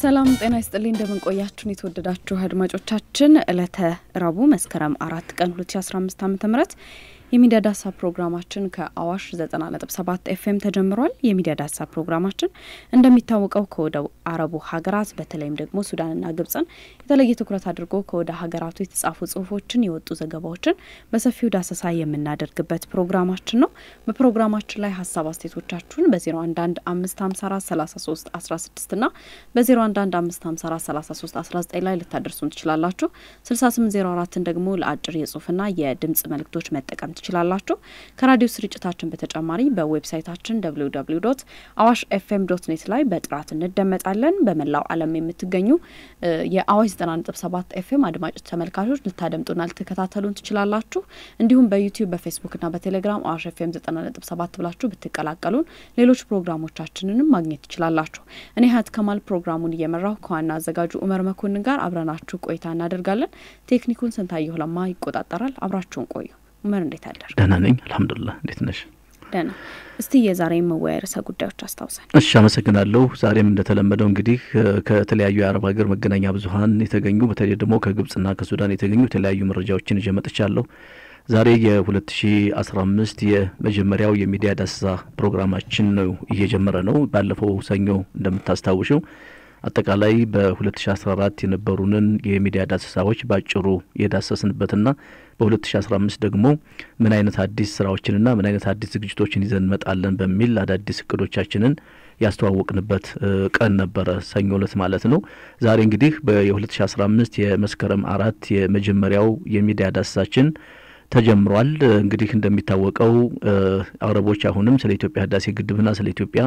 ሰላም ጤና ይስጥልኝ። እንደምንቆያችሁን የተወደዳችሁ አድማጮቻችን ዕለተ ረቡዕ መስከረም አራት ቀን 2015 ዓ ም የሚዲያ ዳሳ ፕሮግራማችን ከአዋሽ 97 ኤፍኤም ተጀምሯል። የሚዲያ ዳሳ ፕሮግራማችን እንደሚታወቀው ከወደ አረቡ ሀገራት በተለይም ደግሞ ሱዳንና ግብጽን የተለየ ትኩረት አድርጎ ከወደ ሀገራቱ የተጻፉ ጽሁፎችን፣ የወጡ ዘገባዎችን በሰፊው ዳሰሳ የምናደርግበት ፕሮግራማችን ነው። በፕሮግራማችን ላይ ሀሳብ አስተያየቶቻችሁን በ011554316 እና በ 19 ላይ ልታደርሱን ትችላላችሁ። 6804ን ደግሞ ለአጭር የጽሁፍና የድምጽ መልእክቶች መጠቀም ትችላላችሁ። ከራዲዮ ስርጭታችን በተጨማሪ በዌብሳይታችን ደብሊው ደብሊው ዶት አዋሽ ኤፍኤም ዶት ኔት ላይ በጥራት እንደመጣለን። በመላው ዓለም የምትገኙ የአዋሽ 97 ኤፍኤም አድማጭ ተመልካቾች ልታደምጡና ልትከታተሉን ትችላላችሁ። እንዲሁም በዩቲዩብ በፌስቡክና በቴሌግራም አዋሽ ኤፍኤም 97 ብላችሁ ብትቀላቀሉን ሌሎች ፕሮግራሞቻችንንም ማግኘት ትችላላችሁ። እኔ ሀያት ከማል ፕሮግራሙን እየመራሁ ከዋና አዘጋጁ ኡመር መኮንን ጋር አብረናችሁ ቆይታ እናደርጋለን። ቴክኒኩን ስንታየሁ ለማ ይቆጣጠራል። አብራችሁን ቆዩ። ዑመር እንዴት አለ? ደህና ነኝ አልሐምዱሊላህ። እንዴት ነሽ? ደህና። እስቲ የዛሬ መወያየ ርዕሰ ጉዳዮች አስታውሳል። እሺ፣ አመሰግናለሁ። ዛሬም እንደተለመደው እንግዲህ ከተለያዩ የአረብ ሀገር መገናኛ ብዙኃን የተገኙ በተለይ ደግሞ ከግብጽና ከሱዳን የተገኙ የተለያዩ መረጃዎችን ይዤ መጥቻለሁ። ዛሬ የ2015 የመጀመሪያው የሚዲያ ዳሰሳ ፕሮግራማችን ነው እየጀመረ ነው። ባለፈው ሰኞ እንደምታስታውሸው አጠቃላይ በ2014 የነበሩንን የሚዲያ ዳሰሳዎች ባጭሩ የዳሰስንበትና በ2015 ደግሞ ምን አይነት አዲስ ስራዎችንና ምን አይነት አዲስ ዝግጅቶችን ይዘን እንመጣለን በሚል አዳዲስ እቅዶቻችንን ያስተዋወቅንበት ቀን ነበረ፣ ሰኞ ዕለት ማለት ነው። ዛሬ እንግዲህ የ2015 የመስከረም አራት የመጀመሪያው የሚዲያ ዳሰሳችን ተጀምሯል። እንግዲህ እንደሚታወቀው አረቦች አሁንም ስለ ኢትዮጵያ ህዳሴ ግድብና ስለ ኢትዮጵያ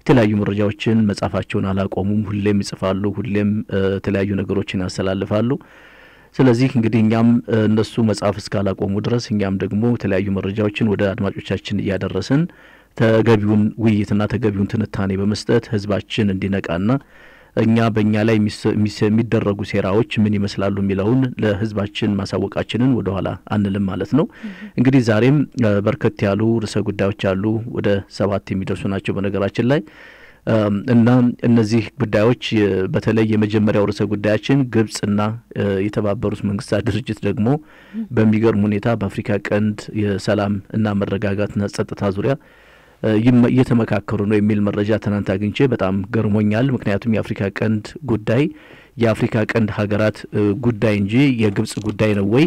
የተለያዩ መረጃዎችን መጻፋቸውን አላቆሙም። ሁሌም ይጽፋሉ፣ ሁሌም የተለያዩ ነገሮችን ያስተላልፋሉ። ስለዚህ እንግዲህ እኛም እነሱ መጻፍ እስካላቆሙ ድረስ እኛም ደግሞ የተለያዩ መረጃዎችን ወደ አድማጮቻችን እያደረስን ተገቢውን ውይይትና ተገቢውን ትንታኔ በመስጠት ህዝባችን እንዲነቃና እኛ በእኛ ላይ የሚደረጉ ሴራዎች ምን ይመስላሉ የሚለውን ለህዝባችን ማሳወቃችንን ወደኋላ አንልም ማለት ነው። እንግዲህ ዛሬም በርከት ያሉ ርዕሰ ጉዳዮች አሉ። ወደ ሰባት የሚደርሱ ናቸው በነገራችን ላይ እና እነዚህ ጉዳዮች በተለይ የመጀመሪያው ርዕሰ ጉዳያችን ግብጽና የተባበሩት መንግስታት ድርጅት ደግሞ በሚገርም ሁኔታ በአፍሪካ ቀንድ የሰላም እና መረጋጋትና ጸጥታ ዙሪያ እየተመካከሩ ነው የሚል መረጃ ትናንት አግኝቼ በጣም ገርሞኛል። ምክንያቱም የአፍሪካ ቀንድ ጉዳይ የአፍሪካ ቀንድ ሀገራት ጉዳይ እንጂ የግብጽ ጉዳይ ነው ወይ?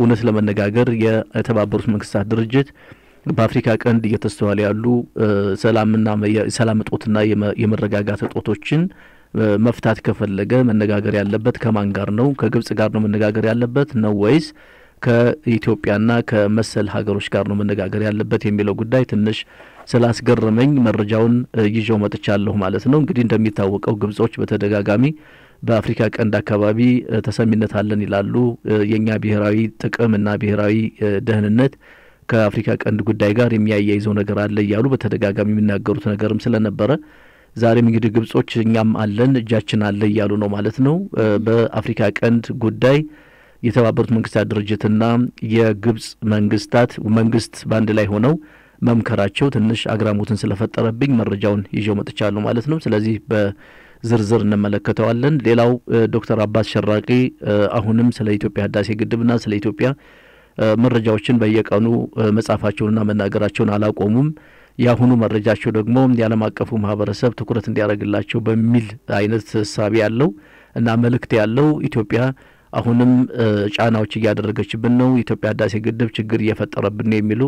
እውነት ለመነጋገር የተባበሩት መንግስታት ድርጅት በአፍሪካ ቀንድ እየተስተዋሉ ያሉ ሰላምና የሰላም እጦትና የመረጋጋት እጦቶችን መፍታት ከፈለገ መነጋገር ያለበት ከማን ጋር ነው? ከግብጽ ጋር ነው መነጋገር ያለበት ነው ወይስ ከኢትዮጵያና ከመሰል ሀገሮች ጋር ነው መነጋገር ያለበት የሚለው ጉዳይ ትንሽ ስላስገረመኝ መረጃውን ይዤው መጥቻለሁ ማለት ነው። እንግዲህ እንደሚታወቀው ግብጾች በተደጋጋሚ በአፍሪካ ቀንድ አካባቢ ተሰሚነት አለን ይላሉ። የእኛ ብሔራዊ ጥቅም ና ብሔራዊ ደህንነት ከአፍሪካ ቀንድ ጉዳይ ጋር የሚያያይዘው ነገር አለ እያሉ በተደጋጋሚ የሚናገሩት ነገርም ስለነበረ ዛሬም እንግዲህ ግብጾች እኛም አለን እጃችን አለ እያሉ ነው ማለት ነው። በአፍሪካ ቀንድ ጉዳይ የተባበሩት መንግስታት ድርጅትና የግብጽ መንግስታት መንግስት በአንድ ላይ ሆነው መምከራቸው ትንሽ አግራሞትን ስለፈጠረብኝ መረጃውን ይዤው መጥቻለሁ ማለት ነው። ስለዚህ በዝርዝር እንመለከተዋለን። ሌላው ዶክተር አባስ ሸራቂ አሁንም ስለ ኢትዮጵያ ህዳሴ ግድብና ስለ ኢትዮጵያ መረጃዎችን በየቀኑ መጻፋቸውንና መናገራቸውን አላቆሙም። የአሁኑ መረጃቸው ደግሞ የዓለም አቀፉ ማህበረሰብ ትኩረት እንዲያደርግላቸው በሚል አይነት ሳቢ ያለው እና መልእክት ያለው ኢትዮጵያ አሁንም ጫናዎች እያደረገችብን ነው፣ የኢትዮጵያ ህዳሴ ግድብ ችግር እየፈጠረብን ነው የሚሉ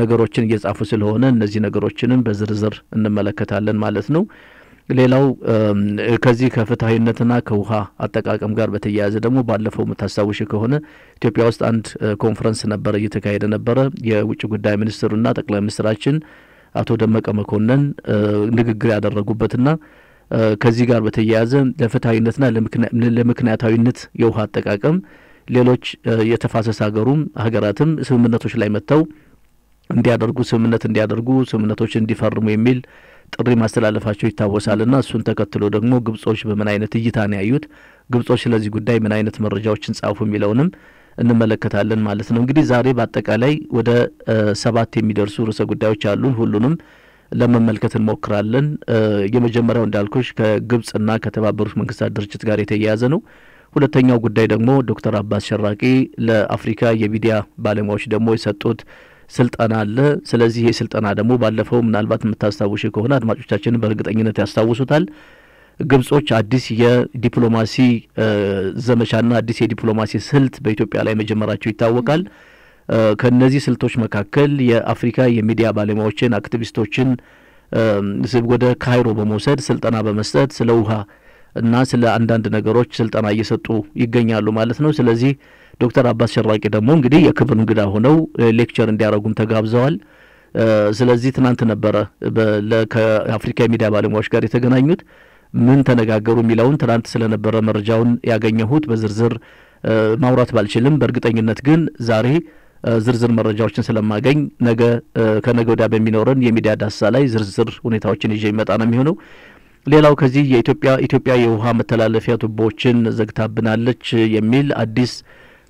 ነገሮችን እየጻፉ ስለሆነ እነዚህ ነገሮችንም በዝርዝር እንመለከታለን ማለት ነው። ሌላው ከዚህ ከፍትሐዊነትና ከውሃ አጠቃቀም ጋር በተያያዘ ደግሞ ባለፈው የምታስታውሽ ከሆነ ኢትዮጵያ ውስጥ አንድ ኮንፈረንስ ነበረ እየተካሄደ ነበረ። የውጭ ጉዳይ ሚኒስትሩና ጠቅላይ ሚኒስትራችን አቶ ደመቀ መኮንን ንግግር ያደረጉበትና ከዚህ ጋር በተያያዘ ለፍትሐዊነትና ለምክንያታዊነት የውሃ አጠቃቀም ሌሎች የተፋሰስ ሀገሩም ሀገራትም ስምምነቶች ላይ መጥተው እንዲያደርጉ ስምምነት እንዲያደርጉ ስምምነቶች እንዲፈርሙ የሚል ጥሪ ማስተላለፋቸው ይታወሳልና እሱን ተከትሎ ደግሞ ግብጾች በምን አይነት እይታ ነው ያዩት፣ ግብጾች ስለዚህ ጉዳይ ምን አይነት መረጃዎችን ጻፉ የሚለውንም እንመለከታለን ማለት ነው። እንግዲህ ዛሬ በአጠቃላይ ወደ ሰባት የሚደርሱ ርዕሰ ጉዳዮች አሉን። ሁሉንም ለመመልከት እንሞክራለን። የመጀመሪያው እንዳልኩሽ ከግብጽና ከተባበሩት መንግስታት ድርጅት ጋር የተያያዘ ነው። ሁለተኛው ጉዳይ ደግሞ ዶክተር አባስ ሸራቂ ለአፍሪካ የሚዲያ ባለሙያዎች ደግሞ የሰጡት ስልጠና አለ። ስለዚህ ይህ ስልጠና ደግሞ ባለፈው ምናልባት የምታስታውሽ ከሆነ አድማጮቻችንን በእርግጠኝነት ያስታውሱታል። ግብጾች አዲስ የዲፕሎማሲ ዘመቻና አዲስ የዲፕሎማሲ ስልት በኢትዮጵያ ላይ መጀመራቸው ይታወቃል። ከነዚህ ስልቶች መካከል የአፍሪካ የሚዲያ ባለሙያዎችን፣ አክቲቪስቶችን ወደ ካይሮ በመውሰድ ስልጠና በመስጠት ስለ ውሃ እና ስለ አንዳንድ ነገሮች ስልጠና እየሰጡ ይገኛሉ ማለት ነው። ስለዚህ ዶክተር አባስ ሸራቂ ደግሞ እንግዲህ የክብር እንግዳ ሆነው ሌክቸር እንዲያደርጉም ተጋብዘዋል። ስለዚህ ትናንት ነበረ ከአፍሪካ የሚዲያ ባለሙያዎች ጋር የተገናኙት። ምን ተነጋገሩ የሚለውን ትናንት ስለነበረ መረጃውን ያገኘሁት በዝርዝር ማውራት ባልችልም፣ በእርግጠኝነት ግን ዛሬ ዝርዝር መረጃዎችን ስለማገኝ ነገ ከነገ ወዲያ በሚኖረን የሚዲያ ዳሰሳ ላይ ዝርዝር ሁኔታዎችን ይዤ ይመጣ ነው የሚሆነው። ሌላው ከዚህ የኢትዮጵያ ኢትዮጵያ የውሃ መተላለፊያ ቱቦዎችን ዘግታብናለች የሚል አዲስ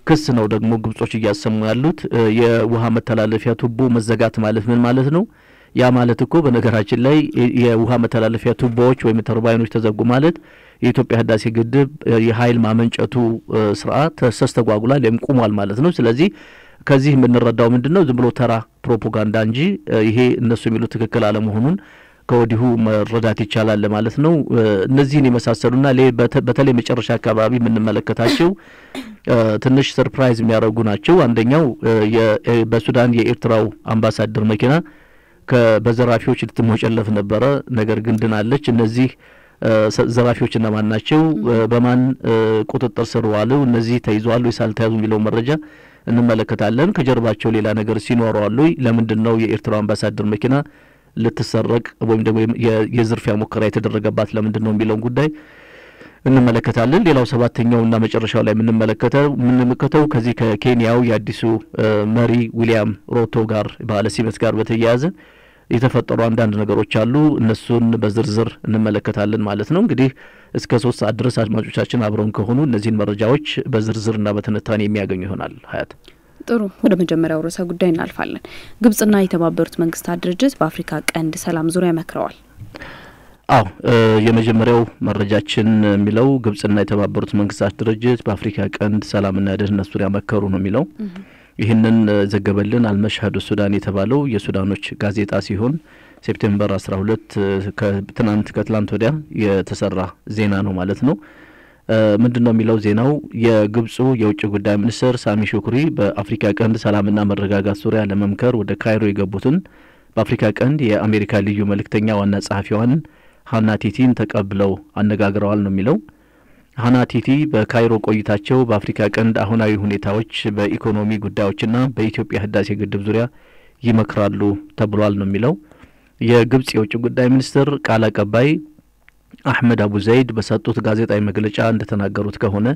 ክስ ነው ደግሞ ግብጾች እያሰሙ ያሉት። የውሃ መተላለፊያ ቱቦ መዘጋት ማለት ምን ማለት ነው? ያ ማለት እኮ በነገራችን ላይ የውሃ መተላለፊያ ቱቦዎች ወይም ተርባይኖች ተዘጉ ማለት የኢትዮጵያ ህዳሴ ግድብ የኃይል ማመንጨቱ ስርዓት ተስተጓጉሏል ወይም ቁሟል ማለት ነው። ስለዚህ ከዚህ የምንረዳው ምንድን ነው? ዝም ብሎ ተራ ፕሮፓጋንዳ እንጂ ይሄ እነሱ የሚሉት ትክክል አለመሆኑን ከወዲሁ መረዳት ይቻላል ማለት ነው። እነዚህን የመሳሰሉና በተለይ መጨረሻ አካባቢ የምንመለከታቸው ትንሽ ሰርፕራይዝ የሚያደርጉ ናቸው። አንደኛው በሱዳን የኤርትራው አምባሳደር መኪና በዘራፊዎች ልትሞጨለፍ ነበረ፣ ነገር ግን ድናለች። እነዚህ ዘራፊዎች እነማን ናቸው? በማን ቁጥጥር ስር ዋሉ? እነዚህ ተይዘዋል ወይስ አልተያዙ የሚለው መረጃ እንመለከታለን። ከጀርባቸው ሌላ ነገር ሲኖረዋሉ። ለምንድን ነው የኤርትራ አምባሳደር መኪና ልትሰረቅ ወይም ደግሞ የዝርፊያ ሙከራ የተደረገባት ለምንድን ነው የሚለውን ጉዳይ እንመለከታለን። ሌላው እና መጨረሻው ላይ የምንመለከተው ከዚህ ከኬንያው የአዲሱ መሪ ዊሊያም ሮቶ ጋር በዓለ ሲመት ጋር በተያያዘ የተፈጠሩ አንዳንድ ነገሮች አሉ። እነሱን በዝርዝር እንመለከታለን ማለት ነው። እንግዲህ እስከ ሶስት ሰዓት ድረስ አድማጮቻችን አብረውን ከሆኑ እነዚህን መረጃዎች በዝርዝርና በትንታኔ የሚያገኙ ይሆናል። ሀያት ጥሩ ወደ መጀመሪያው ርዕሰ ጉዳይ እናልፋለን። ግብጽና የተባበሩት መንግስታት ድርጅት በአፍሪካ ቀንድ ሰላም ዙሪያ መክረዋል። አዎ የመጀመሪያው መረጃችን የሚለው ግብጽና የተባበሩት መንግስታት ድርጅት በአፍሪካ ቀንድ ሰላምና ደህንነት ዙሪያ መከሩ ነው የሚለው ይህንን ዘገበልን አልመሻዱ ሱዳን የተባለው የሱዳኖች ጋዜጣ ሲሆን ሴፕቴምበር 12 ከትናንት ከትላንት ወዲያ የተሰራ ዜና ነው ማለት ነው። ምንድን ነው የሚለው ዜናው? የግብፁ የውጭ ጉዳይ ሚኒስትር ሳሚ ሹክሪ በአፍሪካ ቀንድ ሰላምና መረጋጋት ዙሪያ ለመምከር ወደ ካይሮ የገቡትን በአፍሪካ ቀንድ የአሜሪካ ልዩ መልእክተኛ ዋና ጸሐፊዋን ሀና ቲቲን ተቀብለው አነጋግረዋል ነው የሚለው ሀናቲቲ በካይሮ ቆይታቸው በአፍሪካ ቀንድ አሁናዊ ሁኔታዎች፣ በኢኮኖሚ ጉዳዮችና በኢትዮጵያ ህዳሴ ግድብ ዙሪያ ይመክራሉ ተብሏል ነው የሚለው። የግብጽ የውጭ ጉዳይ ሚኒስትር ቃል አቀባይ አሕመድ አቡ ዘይድ በሰጡት ጋዜጣዊ መግለጫ እንደተናገሩት ከሆነ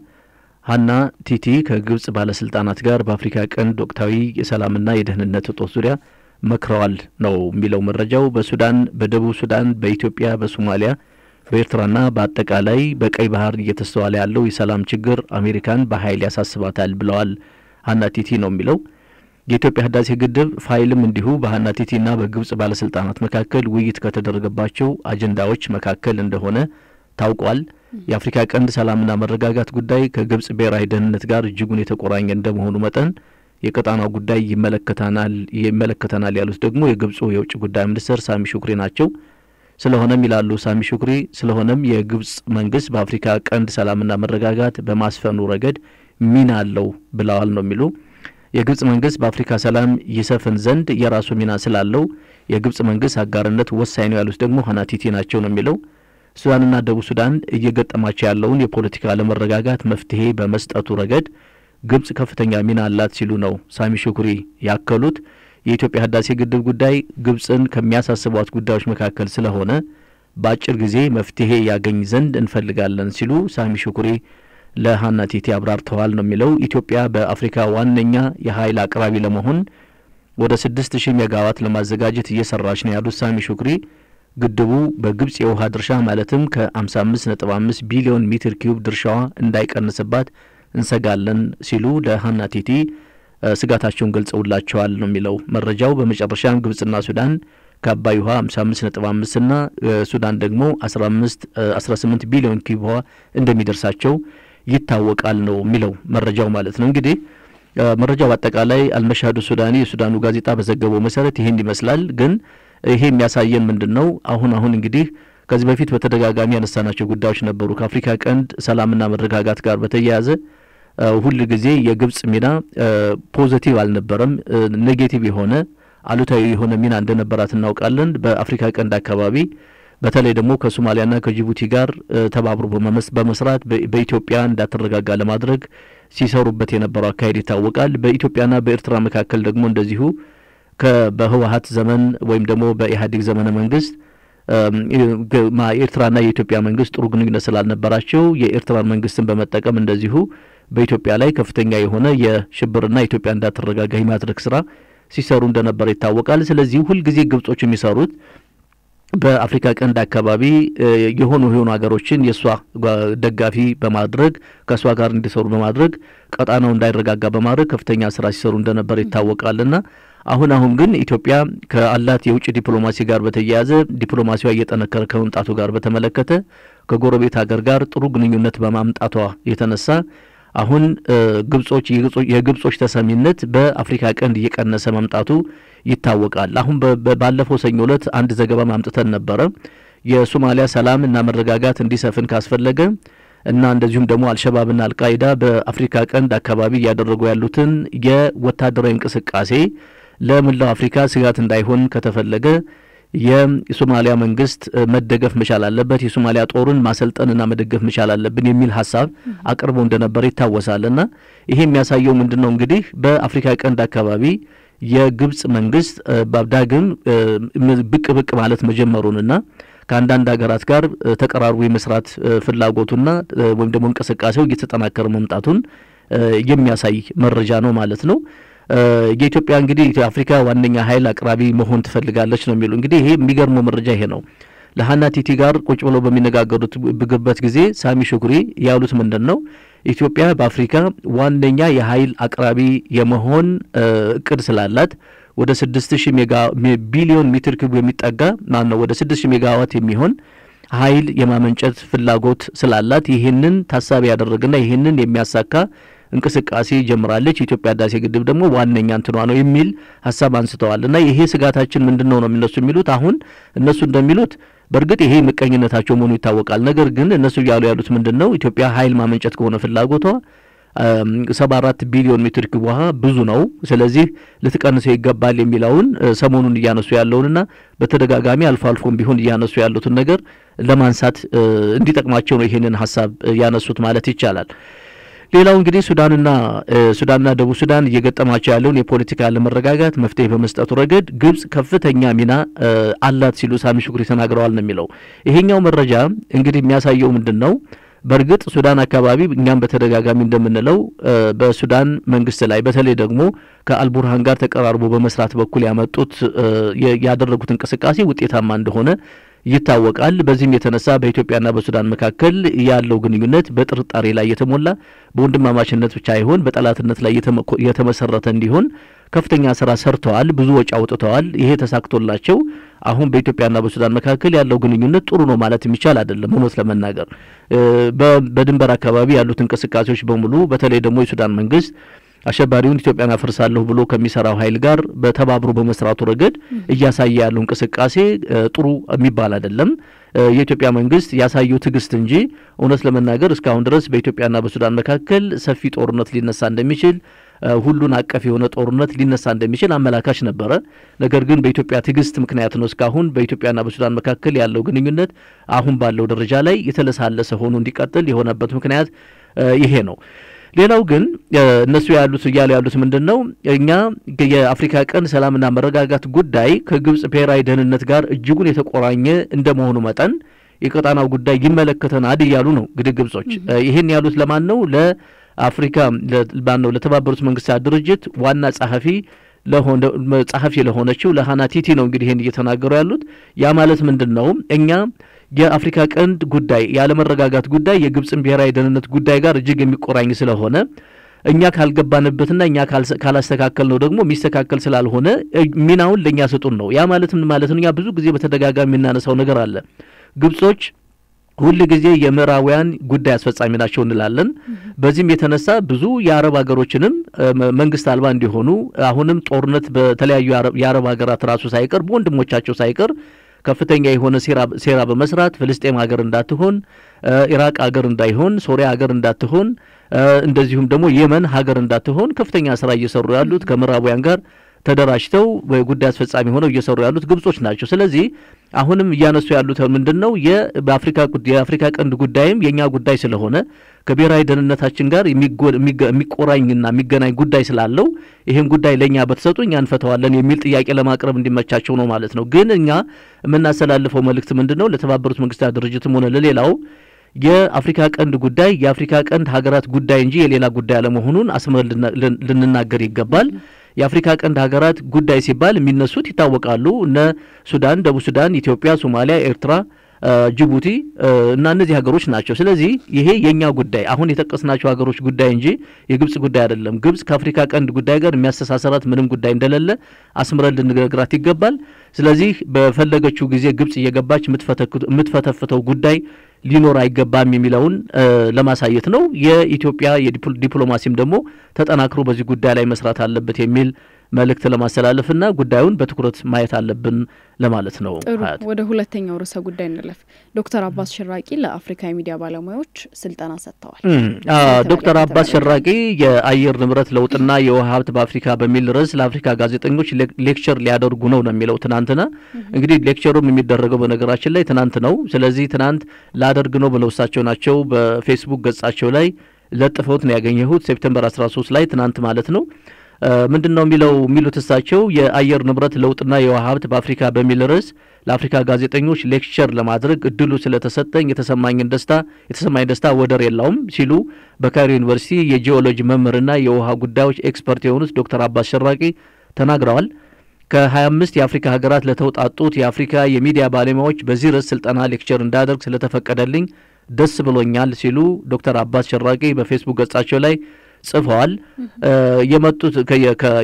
ሀና ቲቲ ከግብጽ ባለስልጣናት ጋር በአፍሪካ ቀንድ ወቅታዊ የሰላምና የደህንነት እጦት ዙሪያ መክረዋል ነው የሚለው መረጃው። በሱዳን፣ በደቡብ ሱዳን፣ በኢትዮጵያ፣ በሶማሊያ በኤርትራና በአጠቃላይ በቀይ ባህር እየተስተዋለ ያለው የሰላም ችግር አሜሪካን በኃይል ያሳስባታል ብለዋል። አናቲቲ ነው የሚለው የኢትዮጵያ ህዳሴ ግድብ ፋይልም እንዲሁ በሀናቲቲና በግብጽ ባለስልጣናት መካከል ውይይት ከተደረገባቸው አጀንዳዎች መካከል እንደሆነ ታውቋል። የአፍሪካ ቀንድ ሰላምና መረጋጋት ጉዳይ ከግብጽ ብሔራዊ ደህንነት ጋር እጅጉን የተቆራኘ እንደመሆኑ መጠን የቀጣናው ጉዳይ ይመለከተናል ይመለከተናል ያሉት ደግሞ የግብጹ የውጭ ጉዳይ ሚኒስትር ሳሚ ሹክሪ ናቸው። ስለሆነም ይላሉ ሳሚ ሹክሪ፣ ስለሆነም የግብፅ መንግስት በአፍሪካ ቀንድ ሰላምና መረጋጋት በማስፈኑ ረገድ ሚና አለው ብለዋል ነው የሚሉ የግብጽ መንግስት በአፍሪካ ሰላም ይሰፍን ዘንድ የራሱ ሚና ስላለው የግብጽ መንግስት አጋርነት ወሳኝ ነው ያሉት ደግሞ ሀናቲቲ ናቸው ነው የሚለው ሱዳንና ደቡብ ሱዳን እየገጠማቸው ያለውን የፖለቲካ አለመረጋጋት መፍትሄ በመስጠቱ ረገድ ግብጽ ከፍተኛ ሚና አላት ሲሉ ነው ሳሚ ሹኩሪ ያከሉት። የኢትዮጵያ ህዳሴ ግድብ ጉዳይ ግብፅን ከሚያሳስቧት ጉዳዮች መካከል ስለሆነ በአጭር ጊዜ መፍትሄ ያገኝ ዘንድ እንፈልጋለን ሲሉ ሳሚ ሽኩሪ ለሀና ቴቴ አብራርተዋል ነው የሚለው። ኢትዮጵያ በአፍሪካ ዋነኛ የኃይል አቅራቢ ለመሆን ወደ ስድስት ሺህ ሜጋዋት ለማዘጋጀት እየሰራች ነው ያሉት ሳሚ ሹክሪ ግድቡ በግብፅ የውሃ ድርሻ ማለትም ከ አምስት ነጥብ አምስት ቢሊዮን ሜትር ኪዩብ ድርሻዋ እንዳይቀንስባት እንሰጋለን ሲሉ ለሀና ቴቲ። ስጋታቸውን ገልጸውላቸዋል ነው የሚለው መረጃው። በመጨረሻም ግብጽና ሱዳን ከአባይ ውሃ 55.5 እና ሱዳን ደግሞ 15 18 ቢሊዮን ኪዩብ ውሃ እንደሚደርሳቸው ይታወቃል ነው የሚለው መረጃው ማለት ነው። እንግዲህ መረጃው በአጠቃላይ አልመሻዱ ሱዳኒ የሱዳኑ ጋዜጣ በዘገበው መሰረት ይህን ይመስላል። ግን ይሄ የሚያሳየን ምንድን ነው? አሁን አሁን እንግዲህ ከዚህ በፊት በተደጋጋሚ ያነሳናቸው ጉዳዮች ነበሩ ከአፍሪካ ቀንድ ሰላምና መረጋጋት ጋር በተያያዘ ሁል ጊዜ የግብጽ ሚና ፖዘቲቭ አልነበረም፣ ኔጌቲቭ የሆነ አሉታዊ የሆነ ሚና እንደነበራት እናውቃለን። በአፍሪካ ቀንድ አካባቢ በተለይ ደግሞ ከሶማሊያና ከጅቡቲ ጋር ተባብሮ በመስራት በኢትዮጵያ እንዳትረጋጋ ለማድረግ ሲሰሩበት የነበረው አካሄድ ይታወቃል። በኢትዮጵያና በኤርትራ መካከል ደግሞ እንደዚሁ በህወሀት ዘመን ወይም ደግሞ በኢህአዴግ ዘመነ መንግስት የኤርትራና የኢትዮጵያ መንግስት ጥሩ ግንኙነት ስላልነበራቸው የኤርትራን መንግስትን በመጠቀም እንደዚሁ በኢትዮጵያ ላይ ከፍተኛ የሆነ የሽብርና ኢትዮጵያ እንዳትረጋጋ የማድረግ ስራ ሲሰሩ እንደነበረ ይታወቃል። ስለዚህ ሁልጊዜ ግብጾች የሚሰሩት በአፍሪካ ቀንድ አካባቢ የሆኑ የሆኑ ሀገሮችን የእሷ ደጋፊ በማድረግ ከእሷ ጋር እንዲሰሩ በማድረግ ቀጣናው እንዳይረጋጋ በማድረግ ከፍተኛ ስራ ሲሰሩ እንደነበረ ይታወቃልና አሁን አሁን ግን ኢትዮጵያ ከአላት የውጭ ዲፕሎማሲ ጋር በተያያዘ ዲፕሎማሲዋ እየጠነከረ ከመምጣቱ ጋር በተመለከተ ከጎረቤት ሀገር ጋር ጥሩ ግንኙነት በማምጣቷ የተነሳ አሁን ግብጾች የግብጾች ተሰሚነት በአፍሪካ ቀንድ እየቀነሰ መምጣቱ ይታወቃል። አሁን ባለፈው ሰኞ ዕለት አንድ ዘገባ ማምጥተን ነበረ። የሶማሊያ ሰላም እና መረጋጋት እንዲሰፍን ካስፈለገ እና እንደዚሁም ደግሞ አልሸባብና አልቃይዳ በአፍሪካ ቀንድ አካባቢ እያደረጉ ያሉትን የወታደራዊ እንቅስቃሴ ለምላው አፍሪካ ስጋት እንዳይሆን ከተፈለገ የሶማሊያ መንግስት መደገፍ መቻል አለበት፣ የሶማሊያ ጦርን ማሰልጠንና መደገፍ መቻል አለብን የሚል ሀሳብ አቅርቦ እንደነበረ ይታወሳል። እና ይሄ የሚያሳየው ምንድን ነው እንግዲህ በአፍሪካ ቀንድ አካባቢ የግብጽ መንግስት ዳግም ብቅ ብቅ ማለት መጀመሩንና ከአንዳንድ ሀገራት ጋር ተቀራርቦ የመስራት ፍላጎቱና ወይም ደግሞ እንቅስቃሴው እየተጠናከረ መምጣቱን የሚያሳይ መረጃ ነው ማለት ነው። የኢትዮጵያ እንግዲህ አፍሪካ ዋነኛ ኃይል አቅራቢ መሆን ትፈልጋለች ነው የሚሉ እንግዲህ ይሄ የሚገርመው መረጃ ይሄ ነው። ለሀና ቲቲ ጋር ቁጭ ብሎ በሚነጋገሩት ብግበት ጊዜ ሳሚ ሹኩሪ ያሉት ምንድን ነው? ኢትዮጵያ በአፍሪካ ዋነኛ የኃይል አቅራቢ የመሆን እቅድ ስላላት ወደ 6000 ቢሊዮን ሜትር ክቡ የሚጠጋ ነው ወደ 6000 ሜጋዋት የሚሆን ኃይል የማመንጨት ፍላጎት ስላላት ይህንን ታሳቢ ያደረገና ይህንን የሚያሳካ እንቅስቃሴ ጀምራለች። የኢትዮጵያ ህዳሴ ግድብ ደግሞ ዋነኛ እንትኗ ነው የሚል ሀሳብ አንስተዋል። እና ይሄ ስጋታችን ምንድን ነው ነው እነሱ የሚሉት አሁን እነሱ እንደሚሉት በእርግጥ ይሄ ምቀኝነታቸው መሆኑ ይታወቃል። ነገር ግን እነሱ እያሉ ያሉት ምንድን ነው ኢትዮጵያ ኃይል ማመንጨት ከሆነ ፍላጎቷ ሰባ አራት ቢሊዮን ሜትር ኪዩብ ውሃ ብዙ ነው። ስለዚህ ልትቀንሰው ይገባል የሚለውን ሰሞኑን እያነሱ ያለውንና በተደጋጋሚ አልፎ አልፎም ቢሆን እያነሱ ያሉትን ነገር ለማንሳት እንዲጠቅማቸው ነው ይሄንን ሀሳብ ያነሱት ማለት ይቻላል። ሌላው እንግዲህ ሱዳንና ሱዳንና ደቡብ ሱዳን እየገጠማቸው ያለውን የፖለቲካ አለመረጋጋት መፍትሄ በመስጠቱ ረገድ ግብጽ ከፍተኛ ሚና አላት ሲሉ ሳሚ ሹክሪ ተናግረዋል ነው የሚለው። ይሄኛው መረጃ እንግዲህ የሚያሳየው ምንድን ነው? በእርግጥ ሱዳን አካባቢ እኛም በተደጋጋሚ እንደምንለው በሱዳን መንግስት ላይ በተለይ ደግሞ ከአልቡርሃን ጋር ተቀራርቦ በመስራት በኩል ያመጡት ያደረጉት እንቅስቃሴ ውጤታማ እንደሆነ ይታወቃል። በዚህም የተነሳ በኢትዮጵያና በሱዳን መካከል ያለው ግንኙነት በጥርጣሬ ላይ የተሞላ በወንድማማችነት ብቻ ይሆን በጠላትነት ላይ የተመሰረተ እንዲሆን ከፍተኛ ስራ ሰርተዋል፣ ብዙ ወጪ አውጥተዋል። ይሄ ተሳክቶላቸው አሁን በኢትዮጵያና በሱዳን መካከል ያለው ግንኙነት ጥሩ ነው ማለት የሚቻል አይደለም። እውነት ለመናገር በድንበር አካባቢ ያሉት እንቅስቃሴዎች በሙሉ በተለይ ደግሞ የሱዳን መንግስት አሸባሪውን ኢትዮጵያን አፈርሳለሁ ብሎ ከሚሰራው ኃይል ጋር በተባብሮ በመስራቱ ረገድ እያሳየ ያለው እንቅስቃሴ ጥሩ የሚባል አይደለም። የኢትዮጵያ መንግስት ያሳየው ትዕግስት እንጂ እውነት ለመናገር እስካሁን ድረስ በኢትዮጵያና በሱዳን መካከል ሰፊ ጦርነት ሊነሳ እንደሚችል ሁሉን አቀፍ የሆነ ጦርነት ሊነሳ እንደሚችል አመላካች ነበረ። ነገር ግን በኢትዮጵያ ትዕግስት ምክንያት ነው እስካሁን በኢትዮጵያና በሱዳን መካከል ያለው ግንኙነት አሁን ባለው ደረጃ ላይ የተለሳለሰ ሆኖ እንዲቀጥል የሆነበት ምክንያት ይሄ ነው። ሌላው ግን እነሱ ያሉት እያሉ ያሉት ምንድን ነው? እኛ የአፍሪካ ቀን ሰላምና መረጋጋት ጉዳይ ከግብፅ ብሔራዊ ደህንነት ጋር እጅጉን የተቆራኘ እንደመሆኑ መጠን የቀጣናው ጉዳይ ይመለከተናል እያሉ ነው። እንግዲህ ግብጾች ይህን ያሉት ለማን ነው? ለአፍሪካ ማን ነው? ለተባበሩት መንግስታት ድርጅት ዋና ጸሐፊ ለሆነ ጸሐፊ ለሆነችው ለሃና ቲቲ ነው እንግዲህ ይህን እየተናገሩ ያሉት። ያ ማለት ምንድን ነው እኛ የአፍሪካ ቀንድ ጉዳይ ያለመረጋጋት ጉዳይ የግብፅን ብሔራዊ ደህንነት ጉዳይ ጋር እጅግ የሚቆራኝ ስለሆነ እኛ ካልገባንበትና እኛ ካላስተካከል ነው ደግሞ የሚስተካከል ስላልሆነ ሚናውን ለእኛ ስጡን ነው። ያ ማለት ምን ማለት ነው? እኛ ብዙ ጊዜ በተደጋጋሚ የምናነሳው ነገር አለ። ግብጾች ሁል ጊዜ የምዕራባውያን ጉዳይ አስፈጻሚ ናቸው እንላለን። በዚህም የተነሳ ብዙ የአረብ ሀገሮችንም መንግስት አልባ እንዲሆኑ አሁንም ጦርነት በተለያዩ የአረብ ሀገራት ራሱ ሳይቀር በወንድሞቻቸው ሳይቀር ከፍተኛ የሆነ ሴራ በመስራት ፍልስጤም ሀገር እንዳትሆን፣ ኢራቅ ሀገር እንዳይሆን፣ ሶሪያ ሀገር እንዳትሆን፣ እንደዚሁም ደግሞ የመን ሀገር እንዳትሆን ከፍተኛ ስራ እየሰሩ ያሉት ከምዕራቡያን ጋር ተደራጅተው ጉዳይ አስፈጻሚ ሆነው እየሰሩ ያሉት ግብጾች ናቸው። ስለዚህ አሁንም እያነሱ ያሉት ምንድን ነው? የአፍሪካ ቀንድ ጉዳይም የእኛ ጉዳይ ስለሆነ ከብሔራዊ ደህንነታችን ጋር የሚቆራኝና የሚገናኝ ጉዳይ ስላለው ይህን ጉዳይ ለእኛ በተሰጡ እኛ እንፈተዋለን የሚል ጥያቄ ለማቅረብ እንዲመቻቸው ነው ማለት ነው። ግን እኛ የምናስተላልፈው መልእክት ምንድን ነው? ለተባበሩት መንግስታት ድርጅትም ሆነ ለሌላው የአፍሪካ ቀንድ ጉዳይ የአፍሪካ ቀንድ ሀገራት ጉዳይ እንጂ የሌላ ጉዳይ አለመሆኑን አስምረን ልንናገር ይገባል። የአፍሪካ ቀንድ ሀገራት ጉዳይ ሲባል የሚነሱት ይታወቃሉ። እነ ሱዳን፣ ደቡብ ሱዳን፣ ኢትዮጵያ፣ ሶማሊያ፣ ኤርትራ፣ ጅቡቲ እና እነዚህ ሀገሮች ናቸው። ስለዚህ ይሄ የእኛ ጉዳይ አሁን የጠቀስናቸው ሀገሮች ጉዳይ እንጂ የግብፅ ጉዳይ አይደለም። ግብፅ ከአፍሪካ ቀንድ ጉዳይ ጋር የሚያስተሳሰራት ምንም ጉዳይ እንደሌለ አስምረን ልንነግራት ይገባል። ስለዚህ በፈለገችው ጊዜ ግብፅ እየገባች የምትፈተፍተው ጉዳይ ሊኖር አይገባም የሚለውን ለማሳየት ነው። የኢትዮጵያ የዲፕሎማሲም ደግሞ ተጠናክሮ በዚህ ጉዳይ ላይ መስራት አለበት የሚል መልእክት ለማስተላለፍና ጉዳዩን በትኩረት ማየት አለብን ለማለት ነው። ጥሩ፣ ወደ ሁለተኛው ርዕሰ ጉዳይ እንለፍ። ዶክተር አባስ ሽራቂ ለአፍሪካ የሚዲያ ባለሙያዎች ስልጠና ሰጥተዋል። ዶክተር አባስ ሽራቂ የአየር ንብረት ለውጥና የውሃ ሀብት በአፍሪካ በሚል ርዕስ ለአፍሪካ ጋዜጠኞች ሌክቸር ሊያደርጉ ነው ነው የሚለው ትናንትና። እንግዲህ ሌክቸሩም የሚደረገው በነገራችን ላይ ትናንት ነው። ስለዚህ ትናንት ላደርግ ነው ብለው እሳቸው ናቸው በፌስቡክ ገጻቸው ላይ ለጥፈውት ነው ያገኘሁት። ሴፕተምበር 13 ላይ ትናንት ማለት ነው። ምንድን ነው የሚለው የሚሉት እሳቸው የአየር ንብረት ለውጥና የውሃ ሀብት በአፍሪካ በሚል ርዕስ ለአፍሪካ ጋዜጠኞች ሌክቸር ለማድረግ እድሉ ስለተሰጠኝ የተሰማኝን ደስታ የተሰማኝ ደስታ ወደር የለውም ሲሉ በካይሮ ዩኒቨርሲቲ የጂኦሎጂ መምህርና የውሃ ጉዳዮች ኤክስፐርት የሆኑት ዶክተር አባስ ሸራቂ ተናግረዋል። ከ25 የአፍሪካ ሀገራት ለተውጣጡት የአፍሪካ የሚዲያ ባለሙያዎች በዚህ ርዕስ ስልጠና ሌክቸር እንዳደርግ ስለተፈቀደልኝ ደስ ብሎኛል ሲሉ ዶክተር አባስ ሸራቂ በፌስቡክ ገጻቸው ላይ ጽፈዋል። የመጡት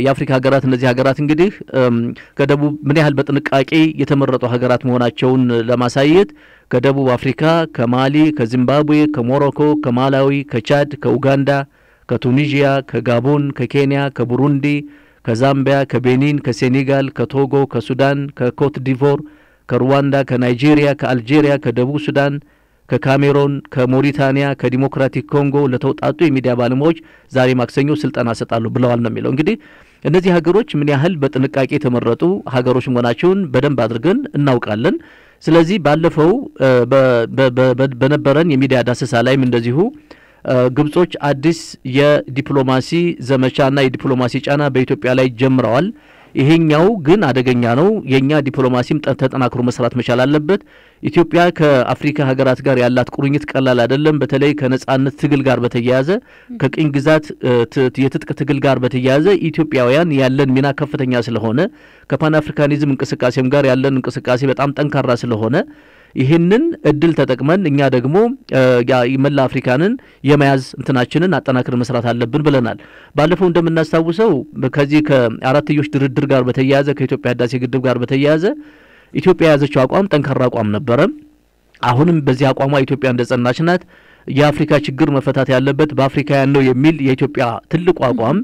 የአፍሪካ ሀገራት እነዚህ ሀገራት እንግዲህ ከደቡብ ምን ያህል በጥንቃቄ የተመረጡ ሀገራት መሆናቸውን ለማሳየት ከደቡብ አፍሪካ፣ ከማሊ፣ ከዚምባብዌ፣ ከሞሮኮ፣ ከማላዊ፣ ከቻድ፣ ከኡጋንዳ፣ ከቱኒዥያ፣ ከጋቦን፣ ከኬንያ፣ ከቡሩንዲ፣ ከዛምቢያ፣ ከቤኒን፣ ከሴኔጋል፣ ከቶጎ፣ ከሱዳን፣ ከኮት ዲቮር፣ ከሩዋንዳ፣ ከናይጄሪያ፣ ከአልጄሪያ፣ ከደቡብ ሱዳን ከካሜሮን፣ ከሞሪታኒያ፣ ከዲሞክራቲክ ኮንጎ ለተውጣጡ የሚዲያ ባለሙያዎች ዛሬ ማክሰኞ ስልጠና ሰጣሉ ብለዋል ነው የሚለው። እንግዲህ እነዚህ ሀገሮች ምን ያህል በጥንቃቄ የተመረጡ ሀገሮች መሆናቸውን በደንብ አድርገን እናውቃለን። ስለዚህ ባለፈው በነበረን የሚዲያ ዳሰሳ ላይም እንደዚሁ ግብጾች አዲስ የዲፕሎማሲ ዘመቻና የዲፕሎማሲ ጫና በኢትዮጵያ ላይ ጀምረዋል። ይሄኛው ግን አደገኛ ነው። የእኛ ዲፕሎማሲም ተጠናክሮ መስራት መቻል አለበት። ኢትዮጵያ ከአፍሪካ ሀገራት ጋር ያላት ቁርኝት ቀላል አይደለም። በተለይ ከነጻነት ትግል ጋር በተያያዘ ከቅኝ ግዛት የትጥቅ ትግል ጋር በተያያዘ ኢትዮጵያውያን ያለን ሚና ከፍተኛ ስለሆነ ከፓን አፍሪካኒዝም እንቅስቃሴም ጋር ያለን እንቅስቃሴ በጣም ጠንካራ ስለሆነ ይህንን እድል ተጠቅመን እኛ ደግሞ መላ አፍሪካንን የመያዝ እንትናችንን አጠናክረን መስራት አለብን ብለናል። ባለፈው እንደምናስታውሰው ከዚህ ከአራትዮሽ ድርድር ጋር በተያያዘ ከኢትዮጵያ ህዳሴ ግድብ ጋር በተያያዘ ኢትዮጵያ የያዘችው አቋም ጠንካራ አቋም ነበረ። አሁንም በዚህ አቋሟ ኢትዮጵያ እንደጸናች ናት። የአፍሪካ ችግር መፈታት ያለበት በአፍሪካውያን ነው የሚል የኢትዮጵያ ትልቁ አቋም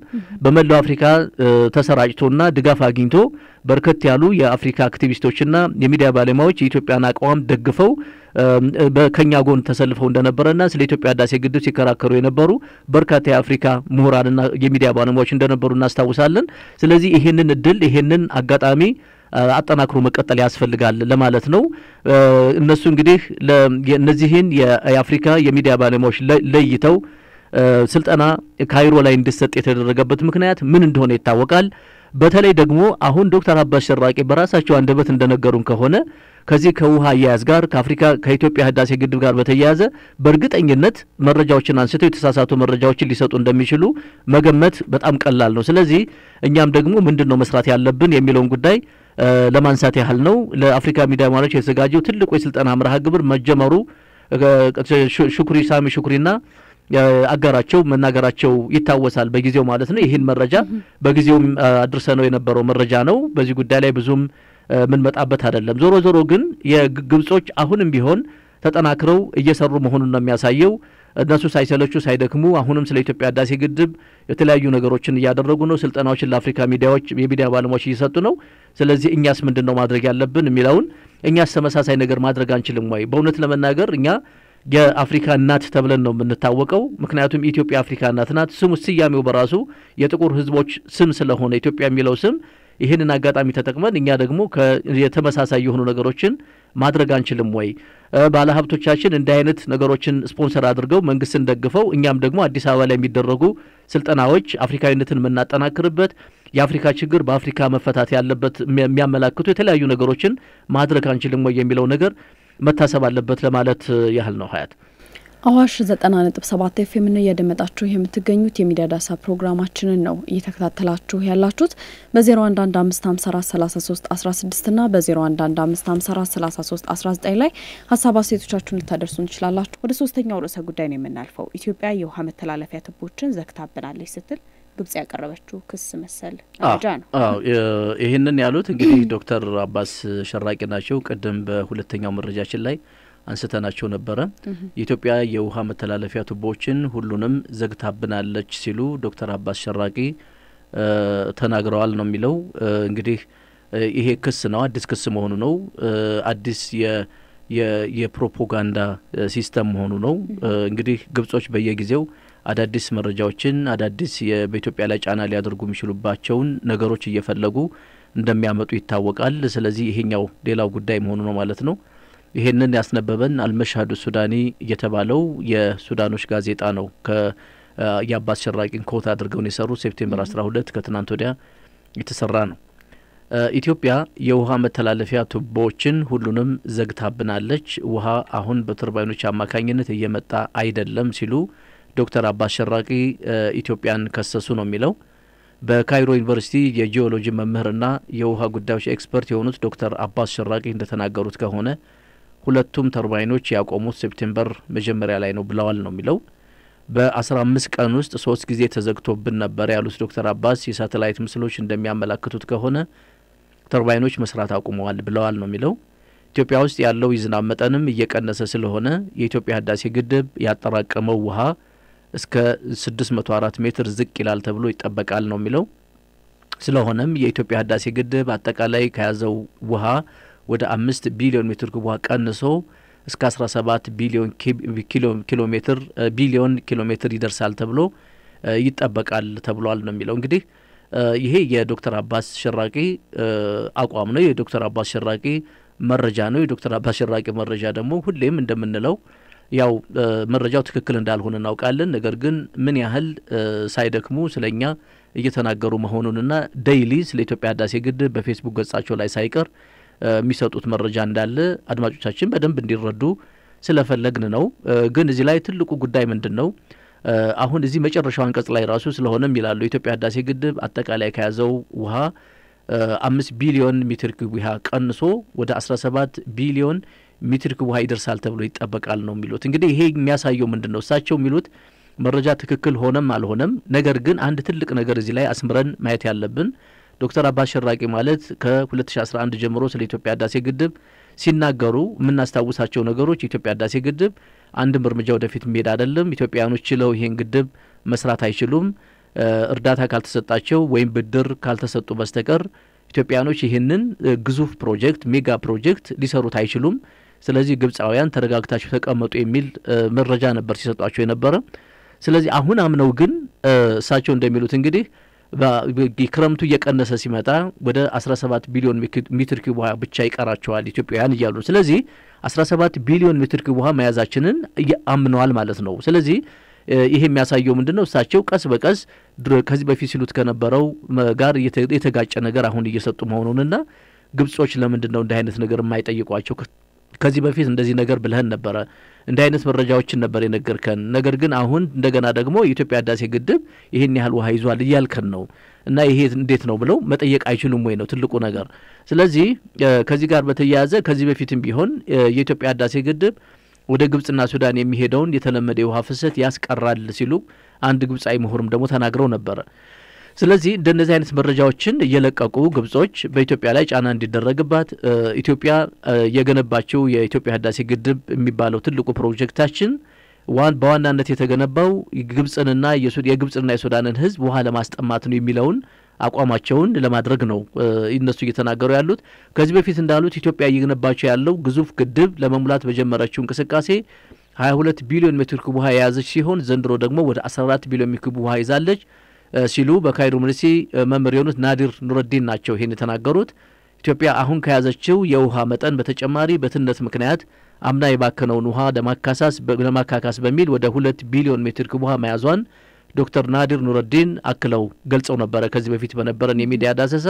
በመላው አፍሪካ ተሰራጭቶና ድጋፍ አግኝቶ በርከት ያሉ የአፍሪካ አክቲቪስቶችና የሚዲያ ባለሙያዎች የኢትዮጵያን አቋም ደግፈው በከኛ ጎን ተሰልፈው እንደነበረና ስለ ኢትዮጵያ ህዳሴ ግድብ ሲከራከሩ የነበሩ በርካታ የአፍሪካ ምሁራንና የሚዲያ ባለሙያዎች እንደነበሩ እናስታውሳለን። ስለዚህ ይሄንን እድል ይሄንን አጋጣሚ አጠናክሮ መቀጠል ያስፈልጋል ለማለት ነው። እነሱ እንግዲህ እነዚህን የአፍሪካ የሚዲያ ባለሙያዎች ለይተው ስልጠና ካይሮ ላይ እንዲሰጥ የተደረገበት ምክንያት ምን እንደሆነ ይታወቃል። በተለይ ደግሞ አሁን ዶክተር አባስ ሸራቂ በራሳቸው አንደበት እንደነገሩን ከሆነ ከዚህ ከውሃ አያያዝ ጋር ከአፍሪካ ከኢትዮጵያ ህዳሴ ግድብ ጋር በተያያዘ በእርግጠኝነት መረጃዎችን አንስተው የተሳሳቱ መረጃዎችን ሊሰጡ እንደሚችሉ መገመት በጣም ቀላል ነው። ስለዚህ እኛም ደግሞ ምንድን ነው መስራት ያለብን የሚለውን ጉዳይ ለማንሳት ያህል ነው። ለአፍሪካ ሚዲያ ማለች የተዘጋጀው ትልቁ የስልጠና መርሃ ግብር መጀመሩ ሹክሪ ሳሚ ሹኩሪና አጋራቸው መናገራቸው ይታወሳል። በጊዜው ማለት ነው። ይህን መረጃ በጊዜውም አድርሰነው የነበረው መረጃ ነው። በዚህ ጉዳይ ላይ ብዙም የምንመጣበት አይደለም። ዞሮ ዞሮ ግን የግብጾች አሁንም ቢሆን ተጠናክረው እየሰሩ መሆኑን ነው የሚያሳየው። እነሱ ሳይሰለቹ ሳይደክሙ አሁንም ስለ ኢትዮጵያ ህዳሴ ግድብ የተለያዩ ነገሮችን እያደረጉ ነው። ስልጠናዎችን ለአፍሪካ ሚዲያዎች፣ የሚዲያ ባለሙያዎች እየሰጡ ነው። ስለዚህ እኛስ ምንድን ነው ማድረግ ያለብን የሚለውን እኛስ ተመሳሳይ ነገር ማድረግ አንችልም ወይ? በእውነት ለመናገር እኛ የአፍሪካ እናት ተብለን ነው የምንታወቀው። ምክንያቱም ኢትዮጵያ አፍሪካ እናት ናት። ስሙ ስያሜው በራሱ የጥቁር ህዝቦች ስም ስለሆነ ኢትዮጵያ የሚለው ስም ይህንን አጋጣሚ ተጠቅመን እኛ ደግሞ የተመሳሳይ የሆኑ ነገሮችን ማድረግ አንችልም ወይ? ባለሀብቶቻችን እንዲህ አይነት ነገሮችን ስፖንሰር አድርገው መንግስትን ደግፈው እኛም ደግሞ አዲስ አበባ ላይ የሚደረጉ ስልጠናዎች አፍሪካዊነትን የምናጠናክርበት የአፍሪካ ችግር በአፍሪካ መፈታት ያለበት የሚያመላክቱ የተለያዩ ነገሮችን ማድረግ አንችልም ወይ የሚለው ነገር መታሰብ አለበት ለማለት ያህል ነው ሀያት አዋሽ 90.7 ኤፍኤም ነው እያደመጣችሁ የምትገኙት የሚዲያ ዳሳ ፕሮግራማችንን ነው እየተከታተላችሁ ያላችሁት። 16 እና በ 19 ላይ ሀሳብ አስተያየቶቻችሁን ልታደርሱ እንችላላችሁ። ወደ ሶስተኛው ርዕሰ ጉዳይ ነው የምናልፈው። ኢትዮጵያ የውሃ መተላለፊያ ትቦችን ዘግታብናለች ስትል ግብጽ ያቀረበችው ክስ መሰል መረጃ ነው። ይህንን ያሉት እንግዲህ ዶክተር አባስ ሸራቂ ናቸው። ቅድም በሁለተኛው መረጃችን ላይ አንስተናቸው ነበረ። የኢትዮጵያ የውሃ መተላለፊያ ቱቦዎችን ሁሉንም ዘግታብናለች ሲሉ ዶክተር አባስ ሸራቂ ተናግረዋል ነው የሚለው እንግዲህ ይሄ ክስ ነው። አዲስ ክስ መሆኑ ነው። አዲስ የፕሮፓጋንዳ ሲስተም መሆኑ ነው። እንግዲህ ግብጾች በየጊዜው አዳዲስ መረጃዎችን አዳዲስ በኢትዮጵያ ላይ ጫና ሊያደርጉ የሚችሉባቸውን ነገሮች እየፈለጉ እንደሚያመጡ ይታወቃል። ስለዚህ ይሄኛው ሌላው ጉዳይ መሆኑ ነው ማለት ነው። ይሄንን ያስነበበን አልመሻዱ ሱዳኒ የተባለው የሱዳኖች ጋዜጣ ነው። የአባስ ሸራቂን ኮት አድርገውን የሰሩ ሴፕቴምበር 12 ከትናንት ወዲያ የተሰራ ነው። ኢትዮጵያ የውሃ መተላለፊያ ቱቦዎችን ሁሉንም ዘግታብናለች፣ ውሃ አሁን በቱርባይኖች አማካኝነት እየመጣ አይደለም ሲሉ ዶክተር አባስ ሸራቂ ኢትዮጵያን ከሰሱ ነው የሚለው። በካይሮ ዩኒቨርሲቲ የጂኦሎጂ መምህርና የውሃ ጉዳዮች ኤክስፐርት የሆኑት ዶክተር አባስ ሸራቂ እንደተናገሩት ከሆነ ሁለቱም ተርባይኖች ያቆሙት ሴፕቴምበር መጀመሪያ ላይ ነው ብለዋል ነው የሚለው። አምስት ቀን ውስጥ ሶስት ጊዜ ተዘግቶብን ነበር ያሉት ዶክተር አባስ የሳተላይት ምስሎች እንደሚያመላክቱት ከሆነ ተርባይኖች መስራት አቁመዋል ብለዋል ነው የሚለው። ኢትዮጵያ ውስጥ ያለው የዝናብ መጠንም እየቀነሰ ስለሆነ የኢትዮጵያ ህዳሴ ግድብ ያጠራቀመው ውሃ እስከ 604 ሜትር ዝቅ ይላል ተብሎ ይጠበቃል ነው የሚለው። ስለሆነም የኢትዮጵያ ህዳሴ ግድብ አጠቃላይ ከያዘው ውሃ ወደ አምስት ቢሊዮን ሜትር ኩቧ ቀንሶ እስከ 17 ቢሊዮን ኪሎ ሜትር ቢሊዮን ኪሎ ሜትር ይደርሳል ተብሎ ይጠበቃል ተብሏል ነው የሚለው እንግዲህ ይሄ የዶክተር አባስ ሸራቂ አቋም ነው። የዶክተር አባስ ሸራቂ መረጃ ነው። የዶክተር አባስ ሸራቂ መረጃ ደግሞ ሁሌም እንደምንለው ያው መረጃው ትክክል እንዳልሆነ እናውቃለን። ነገር ግን ምን ያህል ሳይደክሙ ስለኛ እየተናገሩ መሆኑንና ዴይሊ ስለ ኢትዮጵያ ህዳሴ ግድብ በፌስቡክ ገጻቸው ላይ ሳይቀር የሚሰጡት መረጃ እንዳለ አድማጮቻችን በደንብ እንዲረዱ ስለፈለግን ነው። ግን እዚህ ላይ ትልቁ ጉዳይ ምንድን ነው? አሁን እዚህ መጨረሻው አንቀጽ ላይ ራሱ ስለሆነም ይላሉ የኢትዮጵያ ህዳሴ ግድብ አጠቃላይ ከያዘው ውሃ አምስት ቢሊዮን ሜትር ክብ ውሃ ቀንሶ ወደ አስራ ሰባት ቢሊዮን ሜትር ክብ ውሃ ይደርሳል ተብሎ ይጠበቃል ነው የሚሉት። እንግዲህ ይሄ የሚያሳየው ምንድን ነው? እሳቸው የሚሉት መረጃ ትክክል ሆነም አልሆነም፣ ነገር ግን አንድ ትልቅ ነገር እዚህ ላይ አስምረን ማየት ያለብን ዶክተር አባስ ሸራቂ ማለት ከ2011 ጀምሮ ስለ ኢትዮጵያ ህዳሴ ግድብ ሲናገሩ የምናስታውሳቸው ነገሮች የኢትዮጵያ ህዳሴ ግድብ አንድም እርምጃ ወደፊት የሚሄድ አይደለም፣ ኢትዮጵያውያኖች ችለው ይሄን ግድብ መስራት አይችሉም፣ እርዳታ ካልተሰጣቸው ወይም ብድር ካልተሰጡ በስተቀር ኢትዮጵያውያኖች ይህንን ግዙፍ ፕሮጀክት ሜጋ ፕሮጀክት ሊሰሩት አይችሉም። ስለዚህ ግብፃውያን ተረጋግታችሁ ተቀመጡ የሚል መረጃ ነበር ሲሰጧቸው የነበረ። ስለዚህ አሁን አምነው ግን እሳቸው እንደሚሉት እንግዲህ ክረምቱ እየቀነሰ ሲመጣ ወደ 17 ቢሊዮን ሜትር ኪዩብ ውሃ ብቻ ይቀራቸዋል ኢትዮጵያውያን እያሉ ስለዚህ 17 ቢሊዮን ሜትር ኪዩብ ውሃ መያዛችንን አምነዋል ማለት ነው። ስለዚህ ይሄ የሚያሳየው ምንድን ነው? እሳቸው ቀስ በቀስ ከዚህ በፊት ሲሉት ከነበረው ጋር የተጋጨ ነገር አሁን እየሰጡ መሆኑንና ግብጾች ለምንድን ነው እንዲህ አይነት ነገር የማይጠይቋቸው ከዚህ በፊት እንደዚህ ነገር ብለህን ነበረ፣ እንዲህ አይነት መረጃዎችን ነበር የነገርከን። ነገር ግን አሁን እንደገና ደግሞ የኢትዮጵያ ህዳሴ ግድብ ይህን ያህል ውሃ ይዟል እያልከን ነው እና ይሄ እንዴት ነው ብለው መጠየቅ አይችሉም ወይ ነው ትልቁ ነገር። ስለዚህ ከዚህ ጋር በተያያዘ ከዚህ በፊትም ቢሆን የኢትዮጵያ ህዳሴ ግድብ ወደ ግብጽና ሱዳን የሚሄደውን የተለመደ የውሃ ፍሰት ያስቀራል ሲሉ አንድ ግብጻዊ ምሁርም ደግሞ ተናግረው ነበረ። ስለዚህ እንደነዚህ አይነት መረጃዎችን እየለቀቁ ግብጾች በኢትዮጵያ ላይ ጫና እንዲደረግባት ኢትዮጵያ የገነባቸው የኢትዮጵያ ህዳሴ ግድብ የሚባለው ትልቁ ፕሮጀክታችን በዋናነት የተገነባው ግብጽንና የግብፅና የሱዳንን ህዝብ ውሃ ለማስጠማት ነው የሚለውን አቋማቸውን ለማድረግ ነው እነሱ እየተናገሩ ያሉት። ከዚህ በፊት እንዳሉት ኢትዮጵያ እየገነባቸው ያለው ግዙፍ ግድብ ለመሙላት በጀመረችው እንቅስቃሴ 22 ቢሊዮን ሜትር ኩብ ውሃ የያዘች ሲሆን ዘንድሮ ደግሞ ወደ 14 ቢሊዮን ሜትር ኩብ ውሃ ይዛለች። ሲሉ በካይሮ ዩኒቨርሲቲ መምህር የሆኑት ናዲር ኑረዲን ናቸው ይህን የተናገሩት። ኢትዮጵያ አሁን ከያዘችው የውሃ መጠን በተጨማሪ በትነት ምክንያት አምና የባከነውን ውሃ ለማካካስ በሚል ወደ ሁለት ቢሊዮን ሜትር ክብ ውሃ መያዟን ዶክተር ናዲር ኑረዲን አክለው ገልጸው ነበረ ከዚህ በፊት በነበረን የሚዲያ ዳሰሰ።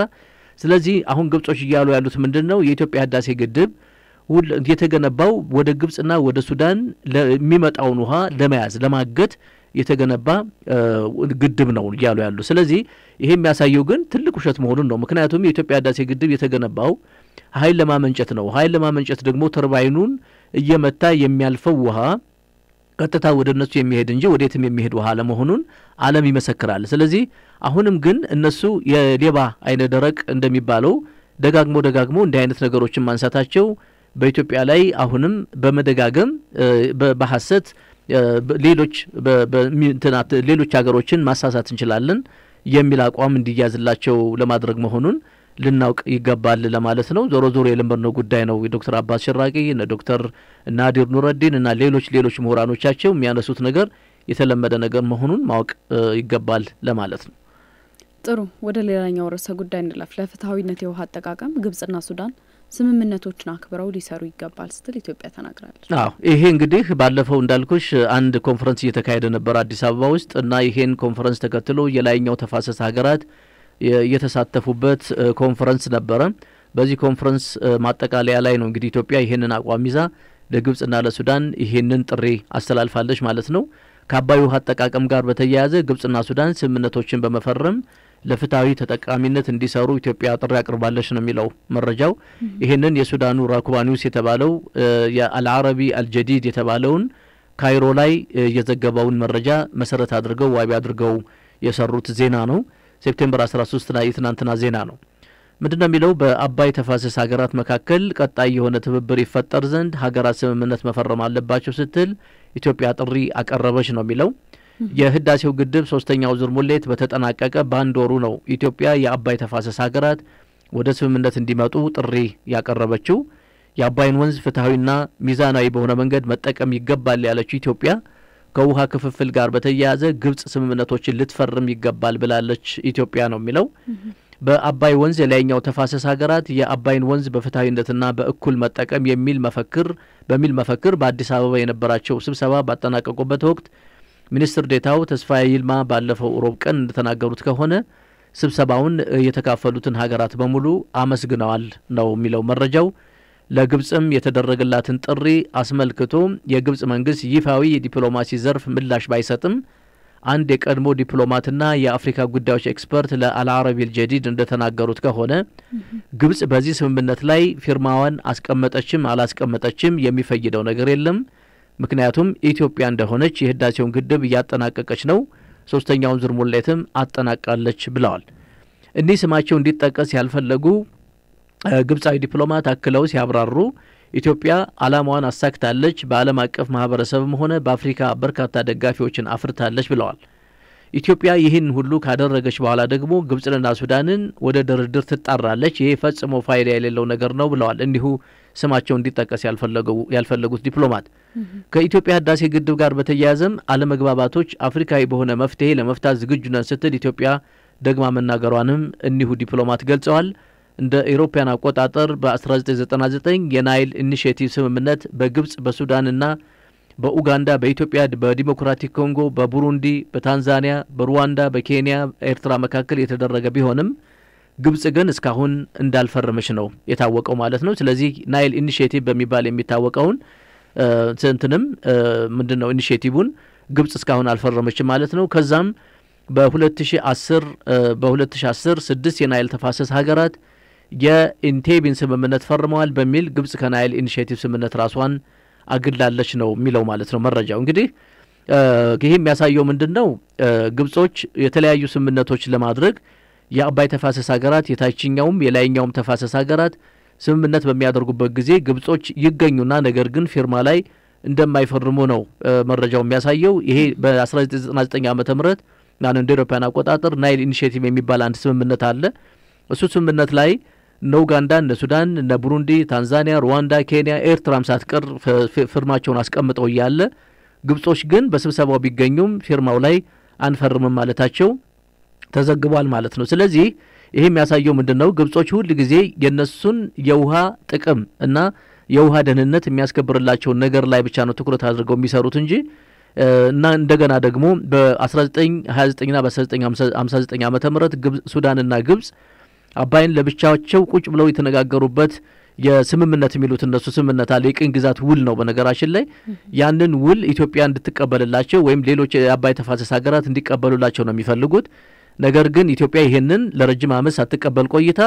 ስለዚህ አሁን ግብጾች እያሉ ያሉት ምንድን ነው? የኢትዮጵያ ህዳሴ ግድብ የተገነባው ወደ ግብጽና ወደ ሱዳን የሚመጣውን ውሃ ለመያዝ ለማገት የተገነባ ግድብ ነው እያሉ ያሉ። ስለዚህ ይሄ የሚያሳየው ግን ትልቅ ውሸት መሆኑን ነው። ምክንያቱም የኢትዮጵያ ህዳሴ ግድብ የተገነባው ኃይል ለማመንጨት ነው። ኃይል ለማመንጨት ደግሞ ተርባይኑን እየመታ የሚያልፈው ውሃ ቀጥታ ወደ እነሱ የሚሄድ እንጂ ወዴትም የሚሄድ ውሃ ለመሆኑን ዓለም ይመሰክራል። ስለዚህ አሁንም ግን እነሱ የሌባ አይነ ደረቅ እንደሚባለው ደጋግሞ ደጋግሞ እንዲህ አይነት ነገሮችን ማንሳታቸው በኢትዮጵያ ላይ አሁንም በመደጋገም በሐሰት ሌሎች ሌሎች ሀገሮችን ማሳሳት እንችላለን የሚል አቋም እንዲያዝላቸው ለማድረግ መሆኑን ልናውቅ ይገባል ለማለት ነው። ዞሮ ዞሮ የለመድነው ጉዳይ ነው። የዶክተር አባስ ሽራቂ እነ ዶክተር ናዲር ኑረዲን እና ሌሎች ሌሎች ምሁራኖቻቸው የሚያነሱት ነገር የተለመደ ነገር መሆኑን ማወቅ ይገባል ለማለት ነው። ጥሩ፣ ወደ ሌላኛው ርዕሰ ጉዳይ እንላፍ። ለፍትሐዊነት የውሃ አጠቃቀም ግብጽና ሱዳን ስምምነቶችን አክብረው ሊሰሩ ይገባል ስትል ኢትዮጵያ ተናግራለች። አዎ ይሄ እንግዲህ ባለፈው እንዳልኩሽ አንድ ኮንፈረንስ እየተካሄደ ነበር አዲስ አበባ ውስጥ እና ይሄን ኮንፈረንስ ተከትሎ የላይኛው ተፋሰስ ሀገራት የተሳተፉበት ኮንፈረንስ ነበረ። በዚህ ኮንፈረንስ ማጠቃለያ ላይ ነው እንግዲህ ኢትዮጵያ ይሄንን አቋም ይዛ ለግብጽና ለሱዳን ይሄንን ጥሪ አስተላልፋለች ማለት ነው። ከአባይ ውሃ አጠቃቀም ጋር በተያያዘ ግብጽና ሱዳን ስምምነቶችን በመፈረም ለፍትሐዊ ተጠቃሚነት እንዲሰሩ ኢትዮጵያ ጥሪ አቅርባለች ነው የሚለው መረጃው። ይህንን የሱዳኑ ራኩባ ኒውስ የተባለው የአልአረቢ አልጀዲድ የተባለውን ካይሮ ላይ የዘገበውን መረጃ መሰረት አድርገው ዋቢ አድርገው የሰሩት ዜና ነው። ሴፕቴምበር 13 ላይ የትናንትና ዜና ነው። ምንድን ነው የሚለው? በአባይ ተፋሰስ ሀገራት መካከል ቀጣይ የሆነ ትብብር ይፈጠር ዘንድ ሀገራት ስምምነት መፈረም አለባቸው ስትል ኢትዮጵያ ጥሪ አቀረበች ነው የሚለው የህዳሴው ግድብ ሶስተኛው ዙር ሙሌት በተጠናቀቀ በአንድ ወሩ ነው ኢትዮጵያ የአባይ ተፋሰስ ሀገራት ወደ ስምምነት እንዲመጡ ጥሪ ያቀረበችው። የአባይን ወንዝ ፍትሐዊና ሚዛናዊ በሆነ መንገድ መጠቀም ይገባል ያለችው ኢትዮጵያ ከውሃ ክፍፍል ጋር በተያያዘ ግብጽ ስምምነቶችን ልትፈርም ይገባል ብላለች ኢትዮጵያ ነው የሚለው። በአባይ ወንዝ የላይኛው ተፋሰስ ሀገራት የአባይን ወንዝ በፍትሐዊነትና በእኩል መጠቀም የሚል መፈክር በሚል መፈክር በአዲስ አበባ የነበራቸው ስብሰባ ባጠናቀቁበት ወቅት ሚኒስትር ዴታው ተስፋዬ ይልማ ባለፈው ሮብ ቀን እንደተናገሩት ከሆነ ስብሰባውን የተካፈሉትን ሀገራት በሙሉ አመስግነዋል ነው የሚለው መረጃው። ለግብፅም የተደረገላትን ጥሪ አስመልክቶ የግብፅ መንግስት ይፋዊ የዲፕሎማሲ ዘርፍ ምላሽ ባይሰጥም አንድ የቀድሞ ዲፕሎማትና የአፍሪካ ጉዳዮች ኤክስፐርት ለአልአረቢል ጀዲድ እንደተናገሩት ከሆነ ግብፅ በዚህ ስምምነት ላይ ፊርማዋን አስቀመጠችም አላስቀመጠችም የሚፈይደው ነገር የለም። ምክንያቱም ኢትዮጵያ እንደሆነች የህዳሴውን ግድብ እያጠናቀቀች ነው፣ ሶስተኛውን ዙር ሙሌትም አጠናቃለች ብለዋል። እኒህ ስማቸው እንዲጠቀስ ያልፈለጉ ግብፃዊ ዲፕሎማት አክለው ሲያብራሩ ኢትዮጵያ ዓላማዋን አሳክታለች፣ በዓለም አቀፍ ማህበረሰብም ሆነ በአፍሪካ በርካታ ደጋፊዎችን አፍርታለች ብለዋል። ኢትዮጵያ ይህን ሁሉ ካደረገች በኋላ ደግሞ ግብፅንና ሱዳንን ወደ ድርድር ትጣራለች። ይሄ ፈጽሞ ፋይዳ የሌለው ነገር ነው ብለዋል። እንዲሁ ስማቸው እንዲጠቀስ ያልፈለጉት ዲፕሎማት ከኢትዮጵያ ህዳሴ ግድብ ጋር በተያያዘም አለመግባባቶች አፍሪካዊ በሆነ መፍትሄ ለመፍታት ዝግጁ ነን ስትል ኢትዮጵያ ደግማ መናገሯንም እኒሁ ዲፕሎማት ገልጸዋል። እንደ ኤሮፓያን አቆጣጠር በ1999 የናይል ኢኒሽቲቭ ስምምነት በግብጽ በሱዳንና በኡጋንዳ በኢትዮጵያ በዲሞክራቲክ ኮንጎ በቡሩንዲ በታንዛኒያ በሩዋንዳ በኬንያ ኤርትራ መካከል የተደረገ ቢሆንም ግብጽ ግን እስካሁን እንዳልፈረመች ነው የታወቀው ማለት ነው። ስለዚህ ናይል ኢኒሽቲቭ በሚባል የሚታወቀውን ስንትንም ምንድን ነው ኢኒሽቲቭን ግብጽ እስካሁን አልፈረመች ማለት ነው። ከዛም በ2010 በ2010 ስድስት የናይል ተፋሰስ ሀገራት የኢንቴቢን ስምምነት ፈርመዋል በሚል ግብጽ ከናይል ኢኒሽቲቭ ስምምነት ራሷን አግላለች ነው የሚለው ማለት ነው መረጃው እንግዲህ ይህ የሚያሳየው ምንድን ነው ግብጾች የተለያዩ ስምምነቶች ለማድረግ የአባይ ተፋሰስ ሀገራት የታችኛውም የላይኛውም ተፋሰስ ሀገራት ስምምነት በሚያደርጉበት ጊዜ ግብጾች ይገኙና ነገር ግን ፊርማ ላይ እንደማይፈርሙ ነው መረጃው የሚያሳየው። ይሄ በ1999 ዓ ም ናን እንደ ኤሮፓያን አቆጣጠር ናይል ኢኒሽቲቭ የሚባል አንድ ስምምነት አለ። እሱ ስምምነት ላይ እነ ኡጋንዳ፣ እነ ሱዳን፣ እነ ቡሩንዲ፣ ታንዛኒያ፣ ሩዋንዳ፣ ኬንያ፣ ኤርትራም ሳትቀር ፊርማቸውን አስቀምጠው እያለ ግብጾች ግን በስብሰባው ቢገኙም ፊርማው ላይ አንፈርምም ማለታቸው ተዘግቧል ማለት ነው። ስለዚህ ይህ የሚያሳየው ምንድን ነው? ግብጾች ሁል ጊዜ የነሱን የውሃ ጥቅም እና የውሃ ደህንነት የሚያስከብርላቸውን ነገር ላይ ብቻ ነው ትኩረት አድርገው የሚሰሩት እንጂ እና እንደገና ደግሞ በ1929ና በ1959 ዓ ም ሱዳንና ግብጽ አባይን ለብቻቸው ቁጭ ብለው የተነጋገሩበት የስምምነት የሚሉት እነሱ ስምምነት አለ። የቅኝ ግዛት ውል ነው በነገራችን ላይ ያንን ውል ኢትዮጵያ እንድትቀበልላቸው ወይም ሌሎች የአባይ ተፋሰስ ሀገራት እንዲቀበሉላቸው ነው የሚፈልጉት። ነገር ግን ኢትዮጵያ ይሄንን ለረጅም ዓመት ሳትቀበል ቆይታ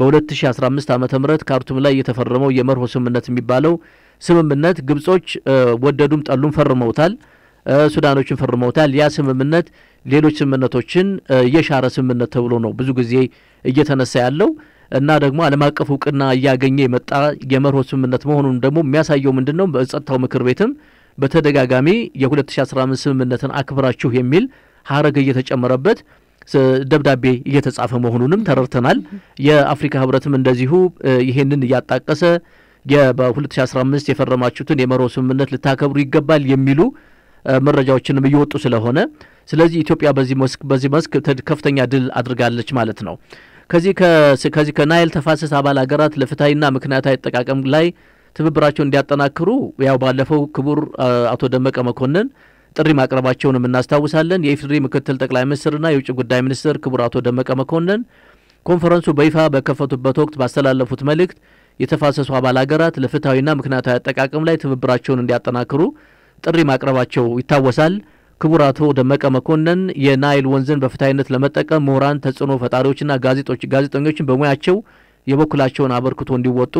በ2015 ዓ ም ካርቱም ላይ የተፈረመው የመርሆ ስምምነት የሚባለው ስምምነት ግብጾች ወደዱም ጠሉም ፈርመውታል። ሱዳኖችን ፈርመውታል። ያ ስምምነት ሌሎች ስምምነቶችን የሻረ ስምምነት ተብሎ ነው ብዙ ጊዜ እየተነሳ ያለው እና ደግሞ ዓለም አቀፍ እውቅና እያገኘ የመጣ የመርሆ ስምምነት መሆኑን ደግሞ የሚያሳየው ምንድን ነው? በጸጥታው ምክር ቤትም በተደጋጋሚ የ2015 ስምምነትን አክብራችሁ የሚል ሀረግ እየተጨመረበት ደብዳቤ እየተጻፈ መሆኑንም ተረድተናል። የአፍሪካ ህብረትም እንደዚሁ ይሄንን እያጣቀሰ በ2015 የፈረማችሁትን የመሮ ስምምነት ልታከብሩ ይገባል የሚሉ መረጃዎችንም እየወጡ ስለሆነ ስለዚህ ኢትዮጵያ በዚህ መስክ በዚህ መስክ ከፍተኛ ድል አድርጋለች ማለት ነው። ከዚህ ከዚህ ከናይል ተፋሰስ አባል ሀገራት ለፍትሐዊና ምክንያታዊ አጠቃቀም ላይ ትብብራቸውን እንዲያጠናክሩ ያው ባለፈው ክቡር አቶ ደመቀ መኮንን ጥሪ ማቅረባቸውንም እናስታውሳለን። የኢፌዴሪ ምክትል ጠቅላይ ሚኒስትርና የውጭ ጉዳይ ሚኒስትር ክቡር አቶ ደመቀ መኮንን ኮንፈረንሱ በይፋ በከፈቱበት ወቅት ባስተላለፉት መልእክት የተፋሰሱ አባል ሀገራት ለፍትሐዊና ምክንያታዊ አጠቃቀም ላይ ትብብራቸውን እንዲያጠናክሩ ጥሪ ማቅረባቸው ይታወሳል። ክቡር አቶ ደመቀ መኮንን የናይል ወንዝን በፍትሐዊነት ለመጠቀም ምሁራን፣ ተጽዕኖ ፈጣሪዎችና ጋዜጠኞችን በሙያቸው የበኩላቸውን አበርክቶ እንዲወጡ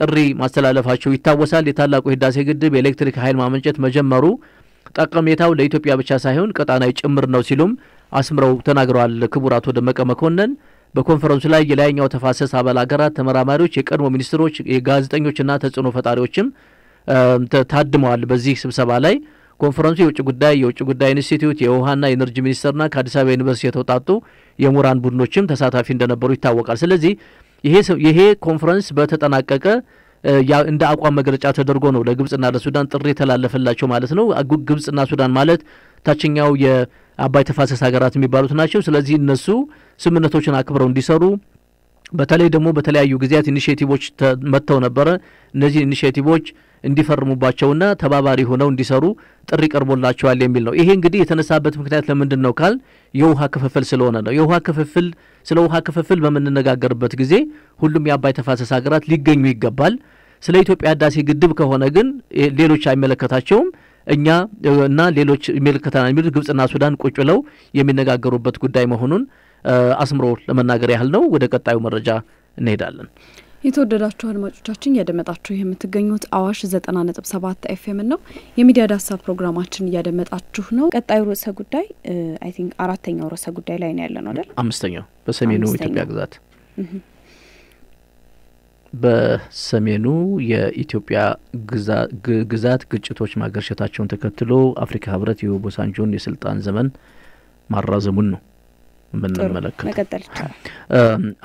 ጥሪ ማስተላለፋቸው ይታወሳል። የታላቁ ህዳሴ ግድብ የኤሌክትሪክ ኃይል ማመንጨት መጀመሩ ጠቀሜታው ለኢትዮጵያ ብቻ ሳይሆን ቀጣናዊ ጭምር ነው ሲሉም አስምረው ተናግረዋል። ክቡር አቶ ደመቀ መኮንን በኮንፈረንሱ ላይ የላይኛው ተፋሰስ አባል ሀገራት ተመራማሪዎች፣ የቀድሞ ሚኒስትሮች፣ የጋዜጠኞችና ተጽዕኖ ፈጣሪዎችም ታድመዋል። በዚህ ስብሰባ ላይ ኮንፈረንሱ የውጭ ጉዳይ የውጭ ጉዳይ ኢንስቲትዩት የውሃና የኤነርጂ ሚኒስቴርና ከአዲስ አበባ ዩኒቨርሲቲ የተውጣጡ የምሁራን ቡድኖችም ተሳታፊ እንደነበሩ ይታወቃል። ስለዚህ ይሄ ኮንፈረንስ በተጠናቀቀ እንደ አቋም መግለጫ ተደርጎ ነው ለግብጽና ለሱዳን ጥሪ የተላለፈላቸው ማለት ነው። ግብጽና ሱዳን ማለት ታችኛው የአባይ ተፋሰስ ሀገራት የሚባሉት ናቸው። ስለዚህ እነሱ ስምምነቶችን አክብረው እንዲሰሩ በተለይ ደግሞ በተለያዩ ጊዜያት ኢኒሽቲቮች መጥተው ነበረ። እነዚህ ኢኒሽቲቮች እንዲፈርሙባቸውና ተባባሪ ሆነው እንዲሰሩ ጥሪ ቀርቦላቸዋል የሚል ነው። ይሄ እንግዲህ የተነሳበት ምክንያት ለምንድን ነው ካል የውሃ ክፍፍል ስለሆነ ነው። የውሃ ክፍፍል ስለ ውሃ ክፍፍል በምንነጋገርበት ጊዜ ሁሉም የአባይ ተፋሰስ ሀገራት ሊገኙ ይገባል። ስለ ኢትዮጵያ ህዳሴ ግድብ ከሆነ ግን ሌሎች አይመለከታቸውም። እኛ እና ሌሎች ይመለከተናል የሚሉት ግብፅና ሱዳን ቁጭ ብለው የሚነጋገሩበት ጉዳይ መሆኑን አስምሮ ለመናገር ያህል ነው። ወደ ቀጣዩ መረጃ እንሄዳለን። የተወደዳችሁ አድማጮቻችን እያደመጣችሁ የምትገኙት አዋሽ ዘጠና ሰባት ኤፍኤም ነው። የሚዲያ ዳሰሳ ፕሮግራማችን እያደመጣችሁ ነው። ቀጣዩ ርዕሰ ጉዳይ አይ ቲንክ አራተኛው ርዕሰ ጉዳይ ላይ ነው ያለነው አይደል? አምስተኛው በሰሜኑ ኢትዮጵያ ግዛት በሰሜኑ የኢትዮጵያ ግዛት ግጭቶች ማገርሸታቸውን ተከትሎ አፍሪካ ህብረት የኦባሳንጆን የስልጣን ዘመን ማራዘሙን ነው የምንመለከተው።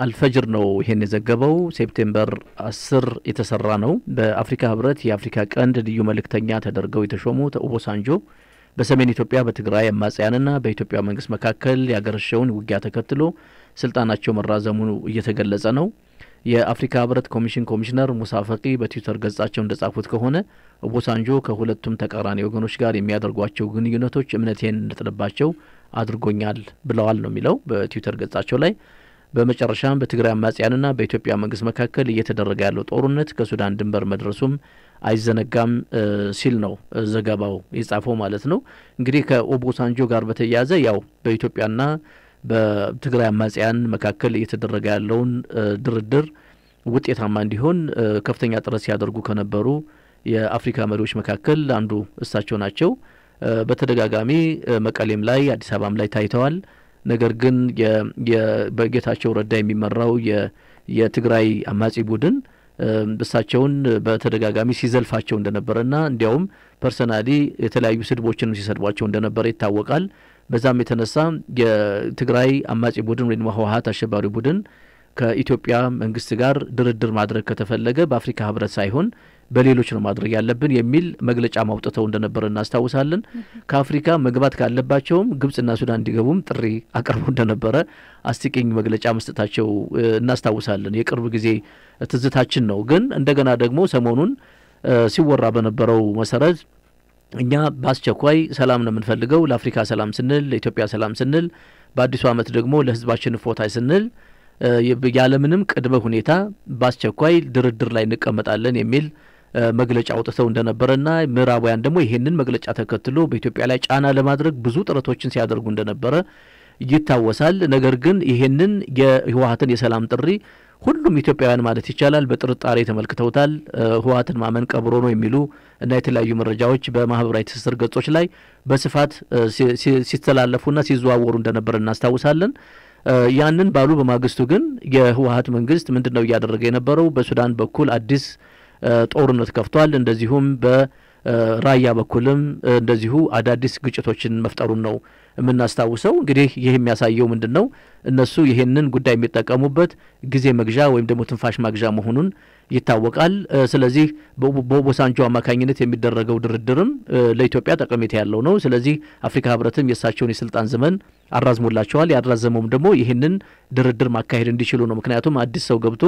አልፈጅር ነው ይሄን የዘገበው። ሴፕቴምበር አስር የተሰራ ነው። በአፍሪካ ህብረት የአፍሪካ ቀንድ ልዩ መልእክተኛ ተደርገው የተሾሙት ኦቦሳንጆ በሰሜን ኢትዮጵያ በትግራይ አማጽያንና በኢትዮጵያ መንግስት መካከል ያገረሸውን ውጊያ ተከትሎ ስልጣናቸው መራዘሙ እየተገለጸ ነው። የአፍሪካ ህብረት ኮሚሽን ኮሚሽነር ሙሳ ፈቂ በትዊተር ገጻቸው ጻፉት ከሆነ ኦቦሳንጆ ከሁለቱም ተቃራኒ ወገኖች ጋር የሚያደርጓቸው ግንኙነቶች እምነቴን እንደጥልባቸው አድርጎኛል ብለዋል ነው የሚለው በትዊተር ገጻቸው ላይ። በመጨረሻም በትግራይ አማጽያንና በኢትዮጵያ መንግስት መካከል እየተደረገ ያለው ጦርነት ከሱዳን ድንበር መድረሱም አይዘነጋም ሲል ነው ዘገባው የጻፈው ማለት ነው። እንግዲህ ከኦቦሳንጆ ጋር በተያያዘ ያው በኢትዮጵያና በትግራይ አማጽያን መካከል እየተደረገ ያለውን ድርድር ውጤታማ እንዲሆን ከፍተኛ ጥረት ሲያደርጉ ከነበሩ የአፍሪካ መሪዎች መካከል አንዱ እሳቸው ናቸው። በተደጋጋሚ መቀሌም ላይ አዲስ አበባም ላይ ታይተዋል። ነገር ግን በጌታቸው ረዳ የሚመራው የትግራይ አማጺ ቡድን እሳቸውን በተደጋጋሚ ሲዘልፋቸው እንደነበረና እንዲያውም ፐርሰናሊ የተለያዩ ስድቦችን ሲሰድቧቸው እንደነበረ ይታወቃል። በዛም የተነሳ የትግራይ አማጺ ቡድን ወይም ህወሀት አሸባሪ ቡድን ከኢትዮጵያ መንግስት ጋር ድርድር ማድረግ ከተፈለገ በአፍሪካ ህብረት ሳይሆን በሌሎች ነው ማድረግ ያለብን የሚል መግለጫ ማውጥተው እንደነበረ እናስታውሳለን። ከአፍሪካ መግባት ካለባቸውም ግብጽና ሱዳን እንዲገቡም ጥሪ አቅርበው እንደነበረ አስቂኝ መግለጫ መስጠታቸው እናስታውሳለን። የቅርብ ጊዜ ትዝታችን ነው። ግን እንደገና ደግሞ ሰሞኑን ሲወራ በነበረው መሰረት እኛ በአስቸኳይ ሰላም ነው የምንፈልገው። ለአፍሪካ ሰላም ስንል፣ ለኢትዮጵያ ሰላም ስንል፣ በአዲሱ ዓመት ደግሞ ለህዝባችን እፎታ ስንል ያለምንም ቅድመ ሁኔታ በአስቸኳይ ድርድር ላይ እንቀመጣለን የሚል መግለጫ አውጥተው እንደነበረና ምዕራባውያን ደግሞ ይሄንን መግለጫ ተከትሎ በኢትዮጵያ ላይ ጫና ለማድረግ ብዙ ጥረቶችን ሲያደርጉ እንደነበረ ይታወሳል። ነገር ግን ይሄንን የህወሀትን የሰላም ጥሪ ሁሉም ኢትዮጵያውያን ማለት ይቻላል በጥርጣሬ ተመልክተውታል። ህወሀትን ማመን ቀብሮ ነው የሚሉ እና የተለያዩ መረጃዎች በማህበራዊ ትስስር ገጾች ላይ በስፋት ሲተላለፉና ሲዘዋወሩ እንደነበረ እናስታውሳለን። ያንን ባሉ በማግስቱ ግን የህወሀት መንግስት ምንድን ነው እያደረገ የነበረው? በሱዳን በኩል አዲስ ጦርነት ከፍቷል። እንደዚሁም በራያ በኩልም እንደዚሁ አዳዲስ ግጭቶችን መፍጠሩን ነው የምናስታውሰው። እንግዲህ ይህ የሚያሳየው ምንድን ነው? እነሱ ይህንን ጉዳይ የሚጠቀሙበት ጊዜ መግዣ ወይም ደግሞ ትንፋሽ ማግዣ መሆኑን ይታወቃል። ስለዚህ በኦቦሳንጆ አማካኝነት የሚደረገው ድርድርም ለኢትዮጵያ ጠቀሜታ ያለው ነው። ስለዚህ አፍሪካ ህብረትም የእሳቸውን የስልጣን ዘመን አራዝሞላቸዋል። ያራዘመውም ደግሞ ይህንን ድርድር ማካሄድ እንዲችሉ ነው። ምክንያቱም አዲስ ሰው ገብቶ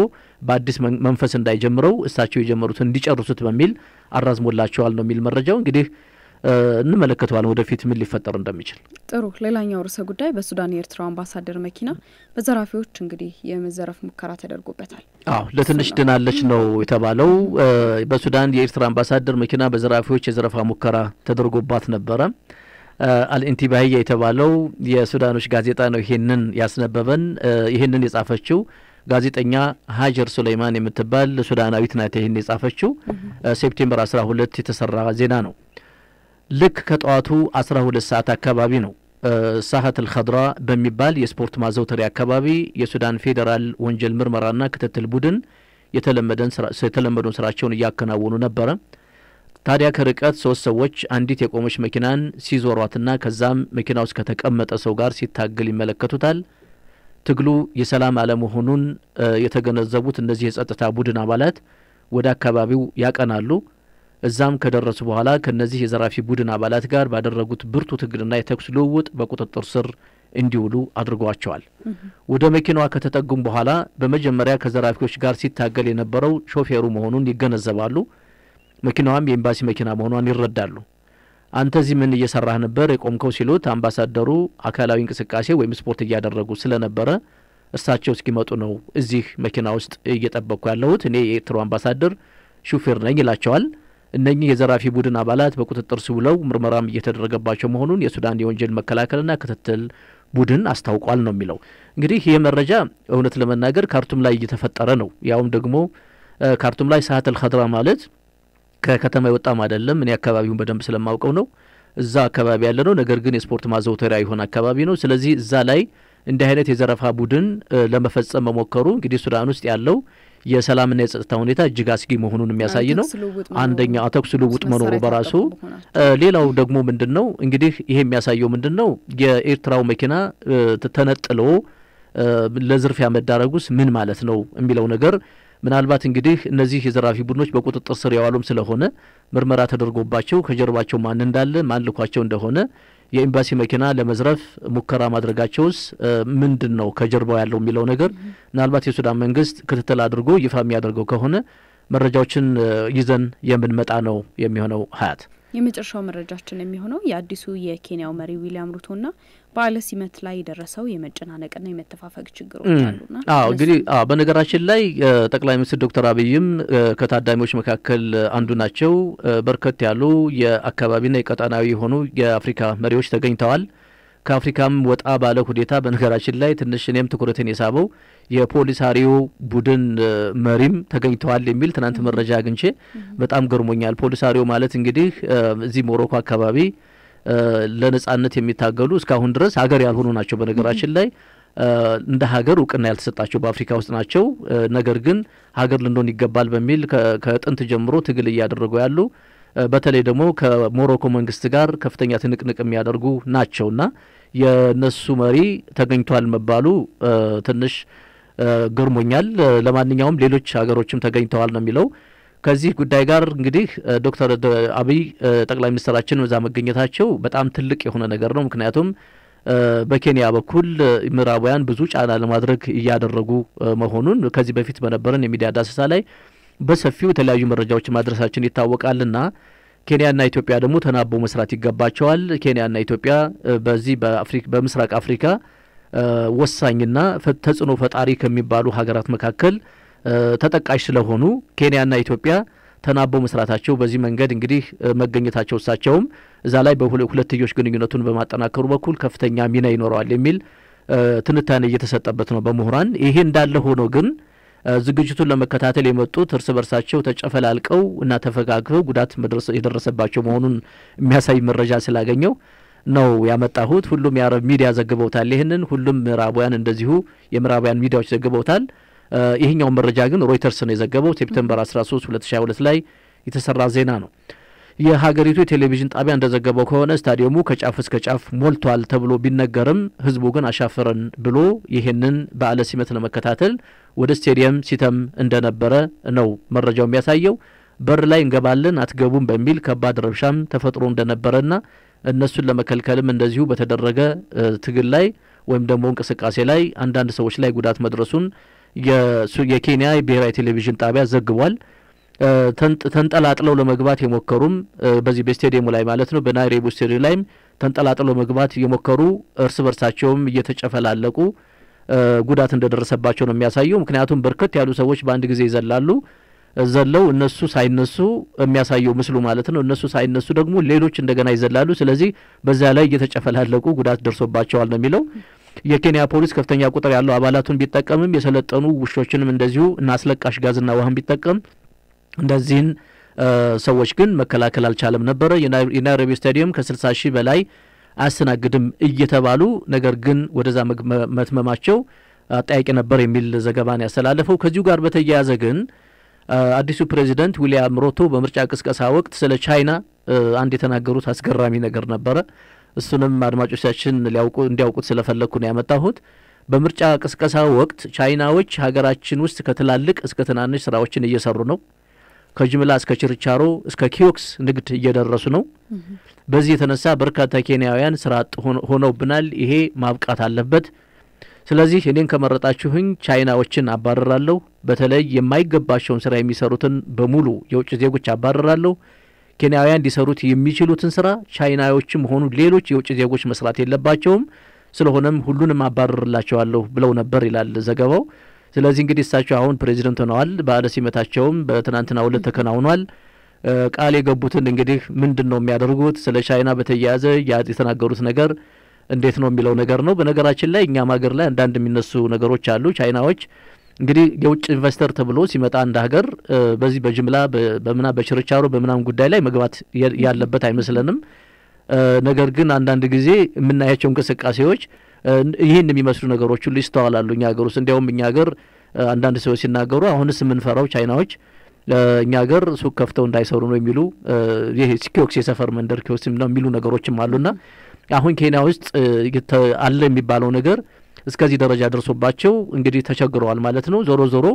በአዲስ መንፈስ እንዳይጀምረው እሳቸው የጀመሩትን እንዲጨርሱት በሚል አራዝሞላቸዋል ነው የሚል መረጃው እንግዲህ እንመለከተዋለን ወደፊት ምን ሊፈጠር እንደሚችል። ጥሩ። ሌላኛው ርዕሰ ጉዳይ በሱዳን የኤርትራው አምባሳደር መኪና በዘራፊዎች እንግዲህ የመዘረፍ ሙከራ ተደርጎበታል። አዎ፣ ለትንሽ ድናለች ነው የተባለው። በሱዳን የኤርትራ አምባሳደር መኪና በዘራፊዎች የዘረፋ ሙከራ ተደርጎባት ነበረ። አልኢንቲባህያ የተባለው የሱዳኖች ጋዜጣ ነው ይሄንን ያስነበበን። ይሄንን የጻፈችው ጋዜጠኛ ሀጀር ሱሌይማን የምትባል ሱዳናዊት ናት። ይህን የጻፈችው ሴፕቴምበር አስራ ሁለት የተሰራ ዜና ነው። ልክ ከጠዋቱ 12 ሰዓት አካባቢ ነው ሳሀት ኸድራ በሚባል የስፖርት ማዘውተሪያ አካባቢ የሱዳን ፌዴራል ወንጀል ምርመራና ክትትል ቡድን የተለመደውን ስራቸውን እያከናወኑ ነበረ። ታዲያ ከርቀት ሶስት ሰዎች አንዲት የቆመች መኪናን ሲዞሯትና ከዛም መኪና ውስጥ ከተቀመጠ ሰው ጋር ሲታገል ይመለከቱታል። ትግሉ የሰላም አለመሆኑን የተገነዘቡት እነዚህ የጸጥታ ቡድን አባላት ወደ አካባቢው ያቀናሉ። እዛም ከደረሱ በኋላ ከእነዚህ የዘራፊ ቡድን አባላት ጋር ባደረጉት ብርቱ ትግልና የተኩስ ልውውጥ በቁጥጥር ስር እንዲውሉ አድርጓቸዋል። ወደ መኪናዋ ከተጠጉም በኋላ በመጀመሪያ ከዘራፊዎች ጋር ሲታገል የነበረው ሾፌሩ መሆኑን ይገነዘባሉ። መኪናዋም የኤምባሲ መኪና መሆኗን ይረዳሉ። አንተ እዚህ ምን እየሰራህ ነበር የቆምከው? ሲሉት አምባሳደሩ አካላዊ እንቅስቃሴ ወይም ስፖርት እያደረጉ ስለነበረ እርሳቸው እስኪመጡ ነው እዚህ መኪና ውስጥ እየጠበቅኩ ያለሁት፣ እኔ የኤርትራው አምባሳደር ሹፌር ነኝ ይላቸዋል። እነኚህ የዘራፊ ቡድን አባላት በቁጥጥር ስር ምርመራም እየተደረገባቸው መሆኑን የሱዳን የወንጀል መከላከልና ክትትል ቡድን አስታውቋል ነው የሚለው። እንግዲህ ይህ መረጃ እውነት ለመናገር ካርቱም ላይ እየተፈጠረ ነው። ያውም ደግሞ ካርቱም ላይ ሰዓት ኸድራ ማለት ከከተማ የወጣም አይደለም። እኔ አካባቢውን በደንብ ስለማውቀው ነው እዛ አካባቢ ያለ ነው። ነገር ግን የስፖርት ማዘውተሪያ የሆነ አካባቢ ነው። ስለዚህ እዛ ላይ እንዲህ አይነት የዘረፋ ቡድን ለመፈጸም መሞከሩ እንግዲህ ሱዳን ውስጥ ያለው የሰላምና የጸጥታ ሁኔታ እጅግ አስጊ መሆኑን የሚያሳይ ነው። አንደኛ ተኩስ ልውውጥ መኖሩ በራሱ ሌላው ደግሞ ምንድን ነው እንግዲህ ይሄ የሚያሳየው ምንድን ነው የኤርትራው መኪና ተነጥሎ ለዝርፊያ መዳረጉስ ምን ማለት ነው የሚለው ነገር ምናልባት እንግዲህ እነዚህ የዘራፊ ቡድኖች በቁጥጥር ስር የዋሉም ስለሆነ ምርመራ ተደርጎባቸው ከጀርባቸው ማን እንዳለ ማን ልኳቸው እንደሆነ የኤምባሲ መኪና ለመዝረፍ ሙከራ ማድረጋቸውስ ምንድን ነው ከጀርባው ያለው የሚለው ነገር ምናልባት የሱዳን መንግስት ክትትል አድርጎ ይፋ የሚያደርገው ከሆነ መረጃዎችን ይዘን የምንመጣ ነው የሚሆነው ሀያት የመጨረሻው መረጃችን የሚሆነው የአዲሱ የኬንያው መሪ ዊሊያም ሩቶና በዓለ ሲመት ላይ የደረሰው የመጨናነቅና የመተፋፈግ ችግሮች አሉና እንግዲህ በነገራችን ላይ ጠቅላይ ሚኒስትር ዶክተር አብይም ከታዳሚዎች መካከል አንዱ ናቸው። በርከት ያሉ የአካባቢና የቀጠናዊ የሆኑ የአፍሪካ መሪዎች ተገኝተዋል። ከአፍሪካም ወጣ ባለ ሁኔታ በነገራችን ላይ ትንሽ እኔም ትኩረትን የሳበው የፖሊሳሪዮ ቡድን መሪም ተገኝተዋል የሚል ትናንት መረጃ አግኝቼ በጣም ገርሞኛል። ፖሊሳሪዮ ማለት እንግዲህ እዚህ ሞሮኮ አካባቢ ለነጻነት የሚታገሉ እስካሁን ድረስ ሀገር ያልሆኑ ናቸው። በነገራችን ላይ እንደ ሀገር እውቅና ያልተሰጣቸው በአፍሪካ ውስጥ ናቸው። ነገር ግን ሀገር ልንሆን ይገባል በሚል ከጥንት ጀምሮ ትግል እያደረጉ ያሉ በተለይ ደግሞ ከሞሮኮ መንግስት ጋር ከፍተኛ ትንቅንቅ የሚያደርጉ ናቸውና የነሱ መሪ ተገኝቷል መባሉ ትንሽ ገርሞኛል። ለማንኛውም ሌሎች ሀገሮችም ተገኝተዋል ነው የሚለው። ከዚህ ጉዳይ ጋር እንግዲህ ዶክተር አብይ ጠቅላይ ሚኒስትራችን እዛ መገኘታቸው በጣም ትልቅ የሆነ ነገር ነው። ምክንያቱም በኬንያ በኩል ምዕራባውያን ብዙ ጫና ለማድረግ እያደረጉ መሆኑን ከዚህ በፊት በነበረን የሚዲያ ዳሰሳ ላይ በሰፊው የተለያዩ መረጃዎች ማድረሳችን ይታወቃልና ኬንያና ኢትዮጵያ ደግሞ ተናበው መስራት ይገባቸዋል። ኬንያና ኢትዮጵያ በዚህ በምስራቅ አፍሪካ ወሳኝና ተጽዕኖ ፈጣሪ ከሚባሉ ሀገራት መካከል ተጠቃሽ ስለሆኑ ኬንያና ኢትዮጵያ ተናበው መስራታቸው በዚህ መንገድ እንግዲህ መገኘታቸው እሳቸውም እዛ ላይ በሁለትዮሽ ግንኙነቱን በማጠናከሩ በኩል ከፍተኛ ሚና ይኖረዋል የሚል ትንታኔ እየተሰጠበት ነው በምሁራን። ይሄ እንዳለ ሆኖ ግን ዝግጅቱን ለመከታተል የመጡት እርስ በርሳቸው ተጨፈላልቀው እና ተፈጋግተው ጉዳት የደረሰባቸው መሆኑን የሚያሳይ መረጃ ስላገኘው ነው ያመጣሁት። ሁሉም የአረብ ሚዲያ ዘግበውታል። ይህንን ሁሉም ምዕራባውያን እንደዚሁ የምዕራባውያን ሚዲያዎች ዘግበውታል። ይህኛው መረጃ ግን ሮይተርስ ነው የዘገበው ሴፕተምበር 13 2022 ላይ የተሰራ ዜና ነው። የሀገሪቱ የቴሌቪዥን ጣቢያ እንደዘገበው ከሆነ ስታዲየሙ ከጫፍ እስከ ጫፍ ሞልቷል ተብሎ ቢነገርም ህዝቡ ግን አሻፈረን ብሎ ይህንን በዓለ ሲመት ለመከታተል ወደ ስቴዲየም ሲተም እንደነበረ ነው መረጃው የሚያሳየው። በር ላይ እንገባለን አትገቡም በሚል ከባድ ረብሻም ተፈጥሮ እንደነበረና እነሱን ለመከልከልም እንደዚሁ በተደረገ ትግል ላይ ወይም ደግሞ እንቅስቃሴ ላይ አንዳንድ ሰዎች ላይ ጉዳት መድረሱን የኬንያ ብሔራዊ ቴሌቪዥን ጣቢያ ዘግቧል። ተንጠላጥለው ለመግባት የሞከሩም በዚህ በስቴዲየሙ ላይ ማለት ነው በናይሮቢ ስቴዲየም ላይም ተንጠላጥለው መግባት የሞከሩ እርስ በርሳቸውም እየተጨፈላለቁ ጉዳት እንደደረሰባቸው ነው የሚያሳየው። ምክንያቱም በርከት ያሉ ሰዎች በአንድ ጊዜ ይዘላሉ። ዘለው እነሱ ሳይነሱ የሚያሳየው ምስሉ ማለት ነው። እነሱ ሳይነሱ ደግሞ ሌሎች እንደገና ይዘላሉ። ስለዚህ በዚያ ላይ እየተጨፈላለቁ ጉዳት ደርሶባቸዋል ነው የሚለው። የኬንያ ፖሊስ ከፍተኛ ቁጥር ያለው አባላቱን ቢጠቀምም የሰለጠኑ ውሾችንም እንደዚሁ እና አስለቃሽ ጋዝና ውሃን ቢጠቀም እንደዚህን ሰዎች ግን መከላከል አልቻለም ነበረ። የናይሮቢ ስታዲየም ከ ሺህ በላይ አያስተናግድም እየተባሉ ነገር ግን ወደዛ መትመማቸው አጠያቂ ነበር የሚል ዘገባን ያስተላለፈው። ከዚሁ ጋር በተያያዘ ግን አዲሱ ፕሬዚደንት ዊልያም ሮቶ በምርጫ ቅስቀሳ ወቅት ስለ ቻይና አንድ የተናገሩት አስገራሚ ነገር ነበረ። እሱንም አድማጮቻችን ሊያውቁ እንዲያውቁት ስለፈለግኩ ነው ያመጣሁት። በምርጫ ቅስቀሳ ወቅት ቻይናዎች ሀገራችን ውስጥ ከትላልቅ እስከ ትናንሽ ስራዎችን እየሰሩ ነው ከጅምላ እስከ ችርቻሮ እስከ ኪዮክስ ንግድ እየደረሱ ነው። በዚህ የተነሳ በርካታ ኬንያውያን ስራ አጥ ሆነውብናል። ይሄ ማብቃት አለበት። ስለዚህ እኔን ከመረጣችሁኝ ቻይናዎችን አባረራለሁ። በተለይ የማይገባቸውን ስራ የሚሰሩትን በሙሉ የውጭ ዜጎች አባረራለሁ። ኬንያውያን ሊሰሩት የሚችሉትን ስራ ቻይናዎችም ሆኑ ሌሎች የውጭ ዜጎች መስራት የለባቸውም። ስለሆነም ሁሉንም አባረርላቸዋለሁ ብለው ነበር ይላል ዘገባው። ስለዚህ እንግዲህ እሳቸው አሁን ፕሬዚደንት ሆነዋል። በዓለ ሲመታቸውም በትናንትና ሁለት ተከናውኗል። ቃል የገቡትን እንግዲህ ምንድን ነው የሚያደርጉት? ስለ ቻይና በተያያዘ የተናገሩት ነገር እንዴት ነው የሚለው ነገር ነው። በነገራችን ላይ እኛም ሀገር ላይ አንዳንድ የሚነሱ ነገሮች አሉ። ቻይናዎች እንግዲህ የውጭ ኢንቨስተር ተብሎ ሲመጣ እንደ ሀገር በዚህ በጅምላ በምና በችርቻሮ በምናም ጉዳይ ላይ መግባት ያለበት አይመስለንም። ነገር ግን አንዳንድ ጊዜ የምናያቸው እንቅስቃሴዎች ይህን የሚመስሉ ነገሮች ሁሉ ይስተዋላሉ እኛ ሀገር ውስጥ። እንዲያውም እኛ ሀገር አንዳንድ ሰዎች ሲናገሩ አሁንስ የምንፈራው ቻይናዎች እኛ ሀገር ሱቅ ከፍተው እንዳይሰሩ ነው የሚሉ ይህ ኪዮክስ የሰፈር መንደር ኪዮክስ ነው የሚሉ ነገሮችም አሉና አሁን ኬንያ ውስጥ አለ የሚባለው ነገር እስከዚህ ደረጃ ደርሶባቸው እንግዲህ ተቸግረዋል ማለት ነው። ዞሮ ዞሮ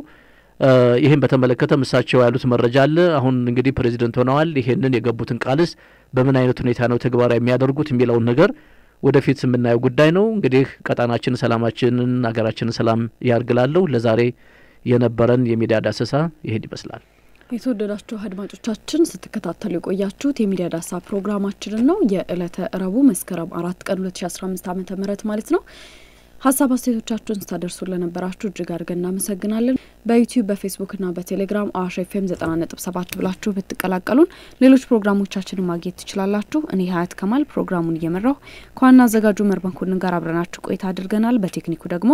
ይህን በተመለከተ ምሳቸው ያሉት መረጃ አለ። አሁን እንግዲህ ፕሬዚደንት ሆነዋል። ይሄንን የገቡትን ቃልስ በምን አይነት ሁኔታ ነው ተግባራዊ የሚያደርጉት የሚለውን ነገር ወደፊት የምናየው ጉዳይ ነው። እንግዲህ ቀጣናችን ሰላማችንን፣ ሀገራችንን ሰላም ያርግላለሁ። ለዛሬ የነበረን የሚዲያ ዳሰሳ ይሄድ ይመስላል። የተወደዳችሁ አድማጮቻችን ስትከታተሉ የቆያችሁት የሚዲያ ዳሳ ፕሮግራማችንን ነው። የዕለተ ረቡ መስከረም አራት ቀን 2015 አመተ ም ማለት ነው። ሀሳብ አስተያየቶቻችሁን ስታደርሱን ለነበራችሁ እጅግ አድርገን እናመሰግናለን። በዩቲዩብ በፌስቡክና በቴሌግራም አዋሽ ኤፍኤም ሰባት ብላችሁ ብትቀላቀሉን ሌሎች ፕሮግራሞቻችንን ማግኘት ትችላላችሁ። እኔ ሀያት ከማል ፕሮግራሙን እየመራሁ ከዋና አዘጋጁ መርበንኩንን ጋር አብረናችሁ ቆይታ አድርገናል። በቴክኒኩ ደግሞ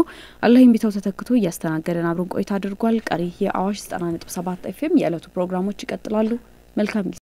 አላህም ቢተው ተተክቶ እያስተናገደን አብረን ቆይታ አድርጓል። ቀሪ የአዋሽ ሰባት ኤፍኤም የዕለቱ ፕሮግራሞች ይቀጥላሉ። መልካም ጊዜ